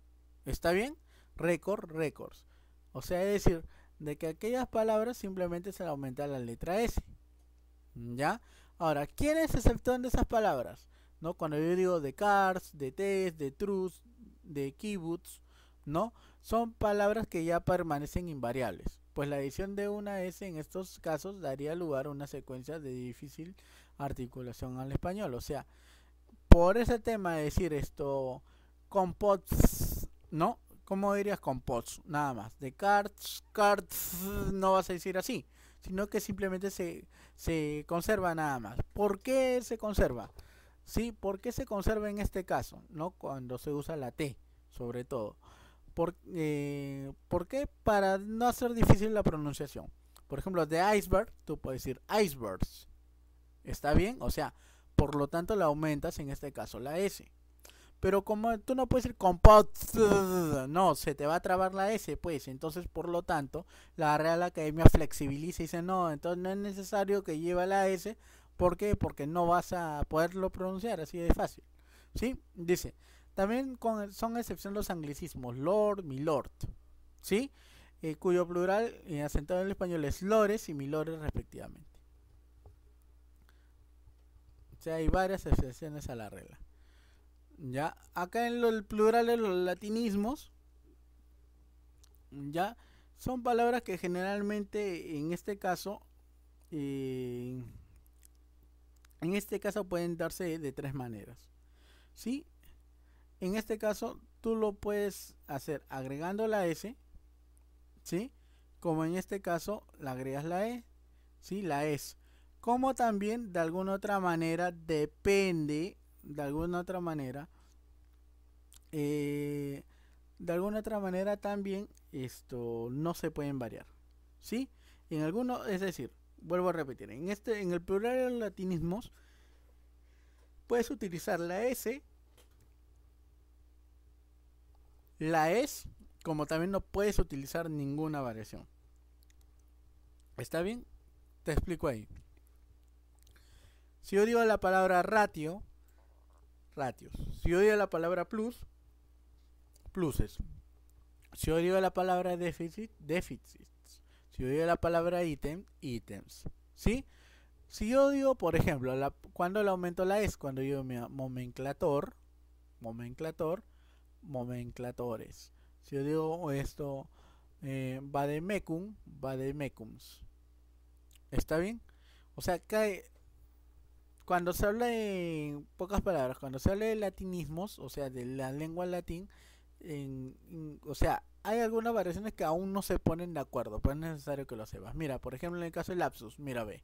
¿Está bien? Record, records. O sea, es decir, de que aquellas palabras simplemente se le aumenta la letra S. ¿Ya? Ahora, ¿quiénes es aceptan de esas palabras? ¿No? Cuando yo digo de cars, de test, de truth de kibbutz, ¿no? Son palabras que ya permanecen invariables. Pues la adición de una S en estos casos daría lugar a una secuencia de difícil articulación al español. O sea, por ese tema de decir esto, compots, ¿no? ¿Cómo dirías compots? Nada más. De cards, cards, no vas a decir así, sino que simplemente se, conserva nada más. ¿Por qué se conserva? ¿Sí? ¿Por qué se conserva en este caso? ¿No? Cuando se usa la T, sobre todo. ¿Por, eh, ¿por qué? Para no hacer difícil la pronunciación. Por ejemplo, de iceberg, tú puedes decir icebergs. ¿Está bien? O sea, por lo tanto la aumentas en este caso la S. Pero como tú no puedes ir con no, se te va a trabar la S, pues. Entonces, por lo tanto, la Real Academia flexibiliza y dice, no, entonces no es necesario que lleve la S. ¿Por qué? Porque no vas a poderlo pronunciar, así de fácil. ¿Sí? Dice, también son excepción los anglicismos, lord, milord. ¿Sí? Eh, cuyo plural en asentado en español es lores y milores respectivamente hay varias excepciones a la regla. Ya, acá en el plural de los latinismos, ya, son palabras que generalmente, en este caso, eh, en este caso pueden darse de tres maneras. ¿Sí? En este caso, tú lo puedes hacer agregando la S, ¿sí? Como en este caso, la agregas la E, ¿sí? La e S como también de alguna otra manera depende, de alguna otra manera, eh, de alguna otra manera también esto no se pueden variar, ¿sí? En alguno, es decir, vuelvo a repetir, en este, en el plural de los latinismos puedes utilizar la s, la S, como también no puedes utilizar ninguna variación. ¿Está bien? Te explico ahí. Si yo digo la palabra ratio, ratios. Si yo digo la palabra plus, pluses. Si yo digo la palabra déficit, déficits. Si yo digo la palabra item, ítems. ¿Sí? Si yo digo, por ejemplo, cuando le aumento la es, cuando yo digo nomenclator, nomenclator, nomenclatores. Si yo digo esto, eh, va va de mecums. ¿Está bien? O sea, cae, cuando se habla en pocas palabras, cuando se habla de latinismos, o sea, de la lengua latín, o sea, hay algunas variaciones que aún no se ponen de acuerdo, pero es necesario que lo sepas. Mira, por ejemplo, en el caso de lapsus, mira, ve,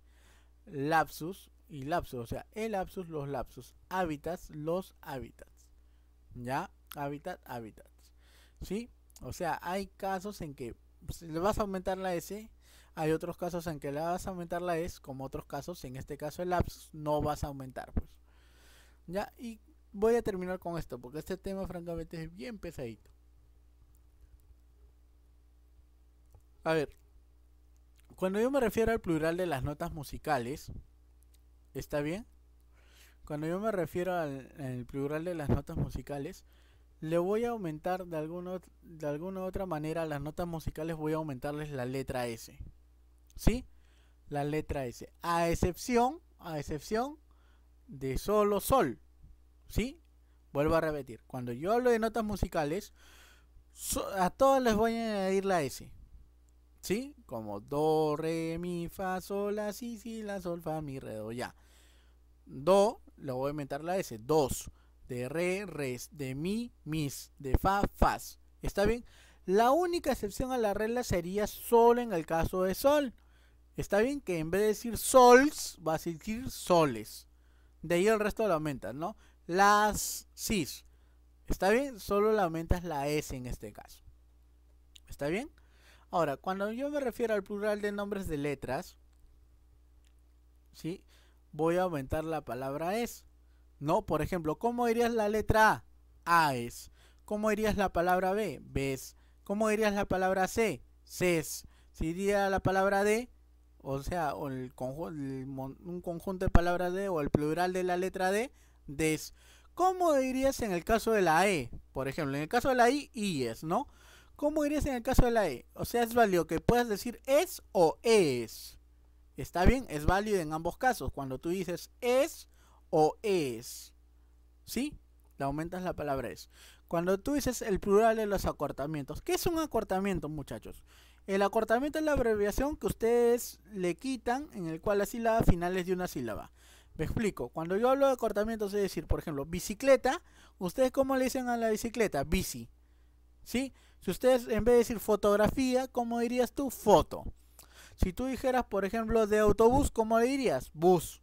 lapsus y lapsus, o sea, el lapsus, los lapsus, hábitats, los hábitats, ¿ya? Hábitat, hábitats, ¿sí? O sea, hay casos en que pues, le vas a aumentar la S hay otros casos en que la vas a aumentar la S como otros casos, en este caso el abs no vas a aumentar, pues. Ya, y voy a terminar con esto, porque este tema francamente es bien pesadito. A ver, cuando yo me refiero al plural de las notas musicales, ¿está bien? Cuando yo me refiero al, plural de las notas musicales, le voy a aumentar de, alguna de alguna otra manera las notas musicales, voy a aumentarles la letra S. ¿Sí? La letra S. A excepción, a excepción de solo sol. ¿Sí? Vuelvo a repetir. Cuando yo hablo de notas musicales, a todas les voy a añadir la S. ¿Sí? Como do, re, mi, fa, sol, la, si, si, la, sol, fa, mi, re, do, ya. Do, le voy a inventar la S. Dos. De re, res. De mi, mis. De fa, fas. ¿Está bien? La única excepción a la regla sería Sol en el caso de sol. Está bien que en vez de decir sols, va a decir soles. De ahí el resto lo aumentas, ¿no? Las sis. ¿Está bien? Solo aumentas la S en este caso. ¿Está bien? Ahora, cuando yo me refiero al plural de nombres de letras, ¿sí? Voy a aumentar la palabra es. ¿No? Por ejemplo, ¿cómo dirías la letra A? A es. ¿Cómo dirías la palabra B? Bes. ¿Cómo dirías la palabra C? Ces. Si diría la palabra D, o sea, o el un conjunto de palabras de o el plural de la letra D, des. ¿Cómo dirías en el caso de la E? Por ejemplo, en el caso de la I, es, ¿no? ¿Cómo dirías en el caso de la E? O sea, es válido que puedas decir es o es. ¿Está bien? Es válido en ambos casos. Cuando tú dices es o es. ¿Sí? Le aumentas la palabra es. Cuando tú dices el plural de los acortamientos. ¿Qué es un acortamiento, muchachos? El acortamiento es la abreviación que ustedes le quitan en el cual la sílaba final es de una sílaba. Me explico. Cuando yo hablo de acortamientos, es decir, por ejemplo, bicicleta, ¿ustedes cómo le dicen a la bicicleta? Bici. ¿Sí? Si ustedes, en vez de decir fotografía, ¿cómo dirías tú? Foto. Si tú dijeras, por ejemplo, de autobús, ¿cómo le dirías? Bus.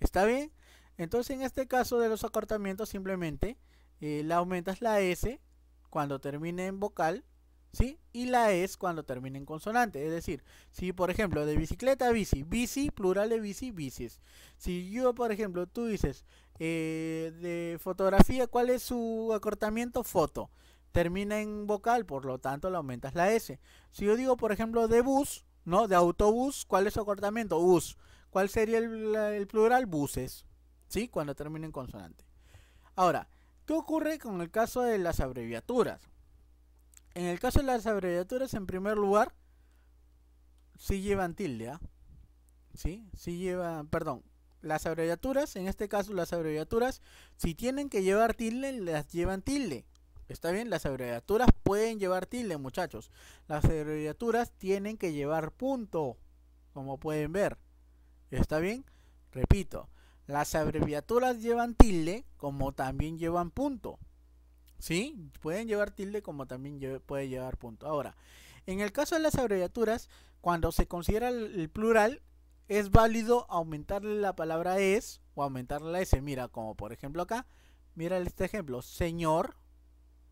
¿Está bien? Entonces, en este caso de los acortamientos, simplemente eh, le aumentas la S cuando termine en vocal ¿sí? Y la es cuando termina en consonante. Es decir, si por ejemplo de bicicleta, bici, bici, plural de bici, bicis. Si yo, por ejemplo, tú dices eh, de fotografía, ¿cuál es su acortamiento? Foto. Termina en vocal, por lo tanto le aumentas la S. Si yo digo, por ejemplo, de bus, ¿no? De autobús, ¿cuál es su acortamiento? Bus. ¿Cuál sería el, el plural? Buses. ¿Sí? Cuando termina en consonante. Ahora, ¿qué ocurre con el caso de las abreviaturas? En el caso de las abreviaturas, en primer lugar, sí llevan tilde, ¿ah? ¿sí? Sí llevan, perdón, las abreviaturas, en este caso las abreviaturas, si tienen que llevar tilde, las llevan tilde. ¿Está bien? Las abreviaturas pueden llevar tilde, muchachos. Las abreviaturas tienen que llevar punto, como pueden ver. ¿Está bien? Repito, las abreviaturas llevan tilde como también llevan punto. Sí, pueden llevar tilde como también puede llevar punto. Ahora, en el caso de las abreviaturas, cuando se considera el, plural, es válido aumentarle la palabra es o aumentarle la s. Mira, como por ejemplo acá, mira este ejemplo, señor,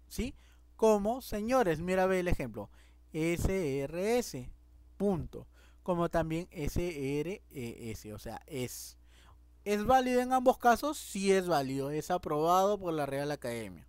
¿sí? Como señores, mira ve el ejemplo, SRS, punto. Como también s-r-e-s, e o sea, es. ¿Es válido en ambos casos? Sí es válido, es aprobado por la Real Academia.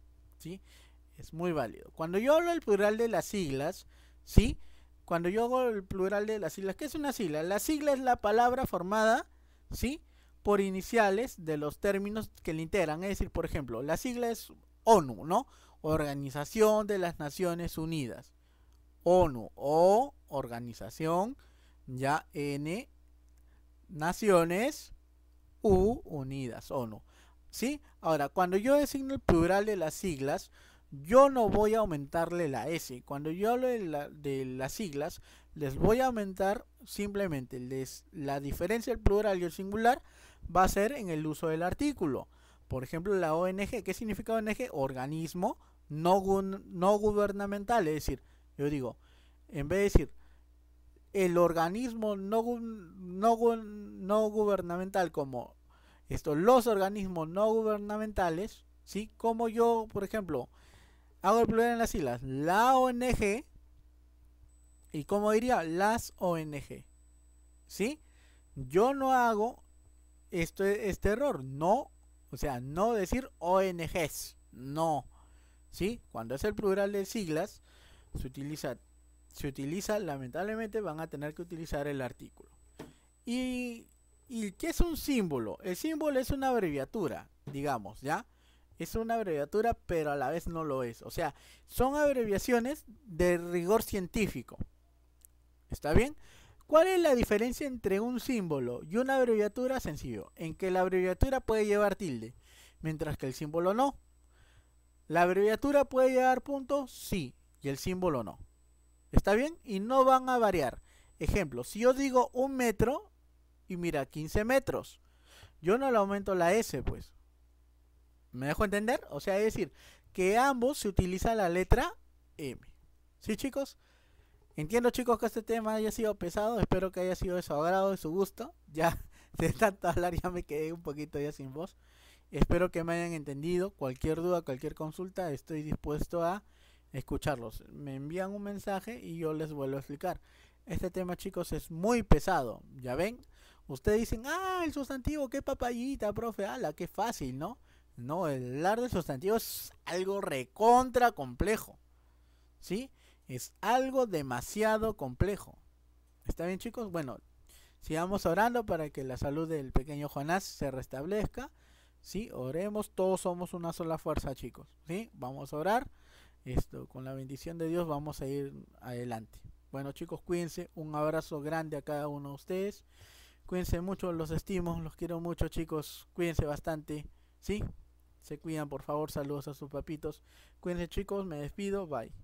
Es muy válido. Cuando yo hablo el plural de las siglas, ¿sí? Cuando yo hago el plural de las siglas, ¿qué es una sigla? La sigla es la palabra formada, ¿sí? Por iniciales de los términos que le integran. Es decir, por ejemplo, la sigla es ONU, ¿no? Organización de las Naciones Unidas. ONU o organización ya N Naciones U Unidas ONU. ¿Sí? Ahora, cuando yo designo el plural de las siglas, yo no voy a aumentarle la S. Cuando yo hablo de, las siglas, les voy a aumentar simplemente les, la diferencia del plural y el singular va a ser en el uso del artículo. Por ejemplo, la ONG, ¿qué significa ONG? Organismo no, no gubernamental. Es decir, yo digo, en vez de decir el organismo no, no, no gubernamental como esto, los organismos no gubernamentales, ¿sí? Como yo, por ejemplo, hago el plural en las siglas, la ONG, y como diría, las ONG, ¿sí? Yo no hago esto, este error, no, o sea, no decir ONGs, no, ¿sí? Cuando es el plural de siglas, se utiliza, se utiliza, lamentablemente van a tener que utilizar el artículo. Y ¿Y qué es un símbolo? El símbolo es una abreviatura, digamos, ¿ya? Es una abreviatura, pero a la vez no lo es. O sea, son abreviaciones de rigor científico. ¿Está bien? ¿Cuál es la diferencia entre un símbolo y una abreviatura? Sencillo, en que la abreviatura puede llevar tilde, mientras que el símbolo no. La abreviatura puede llevar punto, sí, y el símbolo no. ¿Está bien? Y no van a variar. Ejemplo, si yo digo un metro, y mira, 15 metros. Yo no le aumento la S, pues. ¿Me dejo entender? O sea, es decir, que ambos se utiliza la letra M. ¿Sí, chicos? Entiendo, chicos, que este tema haya sido pesado. Espero que haya sido de su agrado, de su gusto. Ya de tanto hablar ya me quedé un poquito ya sin voz. Espero que me hayan entendido. Cualquier duda, cualquier consulta, estoy dispuesto a escucharlos. Me envían un mensaje y yo les vuelvo a explicar. Este tema, chicos, es muy pesado. Ya ven, Ustedes dicen, ah, el sustantivo, qué papayita, profe, ala, qué fácil, ¿no? No, el hablar del sustantivo es algo recontra complejo. ¿Sí? Es algo demasiado complejo. ¿Está bien, chicos? Bueno, sigamos orando para que la salud del pequeño Jonás se restablezca. ¿Sí? Oremos, todos somos una sola fuerza, chicos. ¿Sí? Vamos a orar. Esto, con la bendición de Dios vamos a ir adelante. Bueno, chicos, cuídense. Un abrazo grande a cada uno de ustedes. Cuídense mucho, los estimo, los quiero mucho chicos, cuídense bastante, ¿sí? Se cuidan, por favor, saludos a sus papitos. Cuídense chicos, me despido, bye.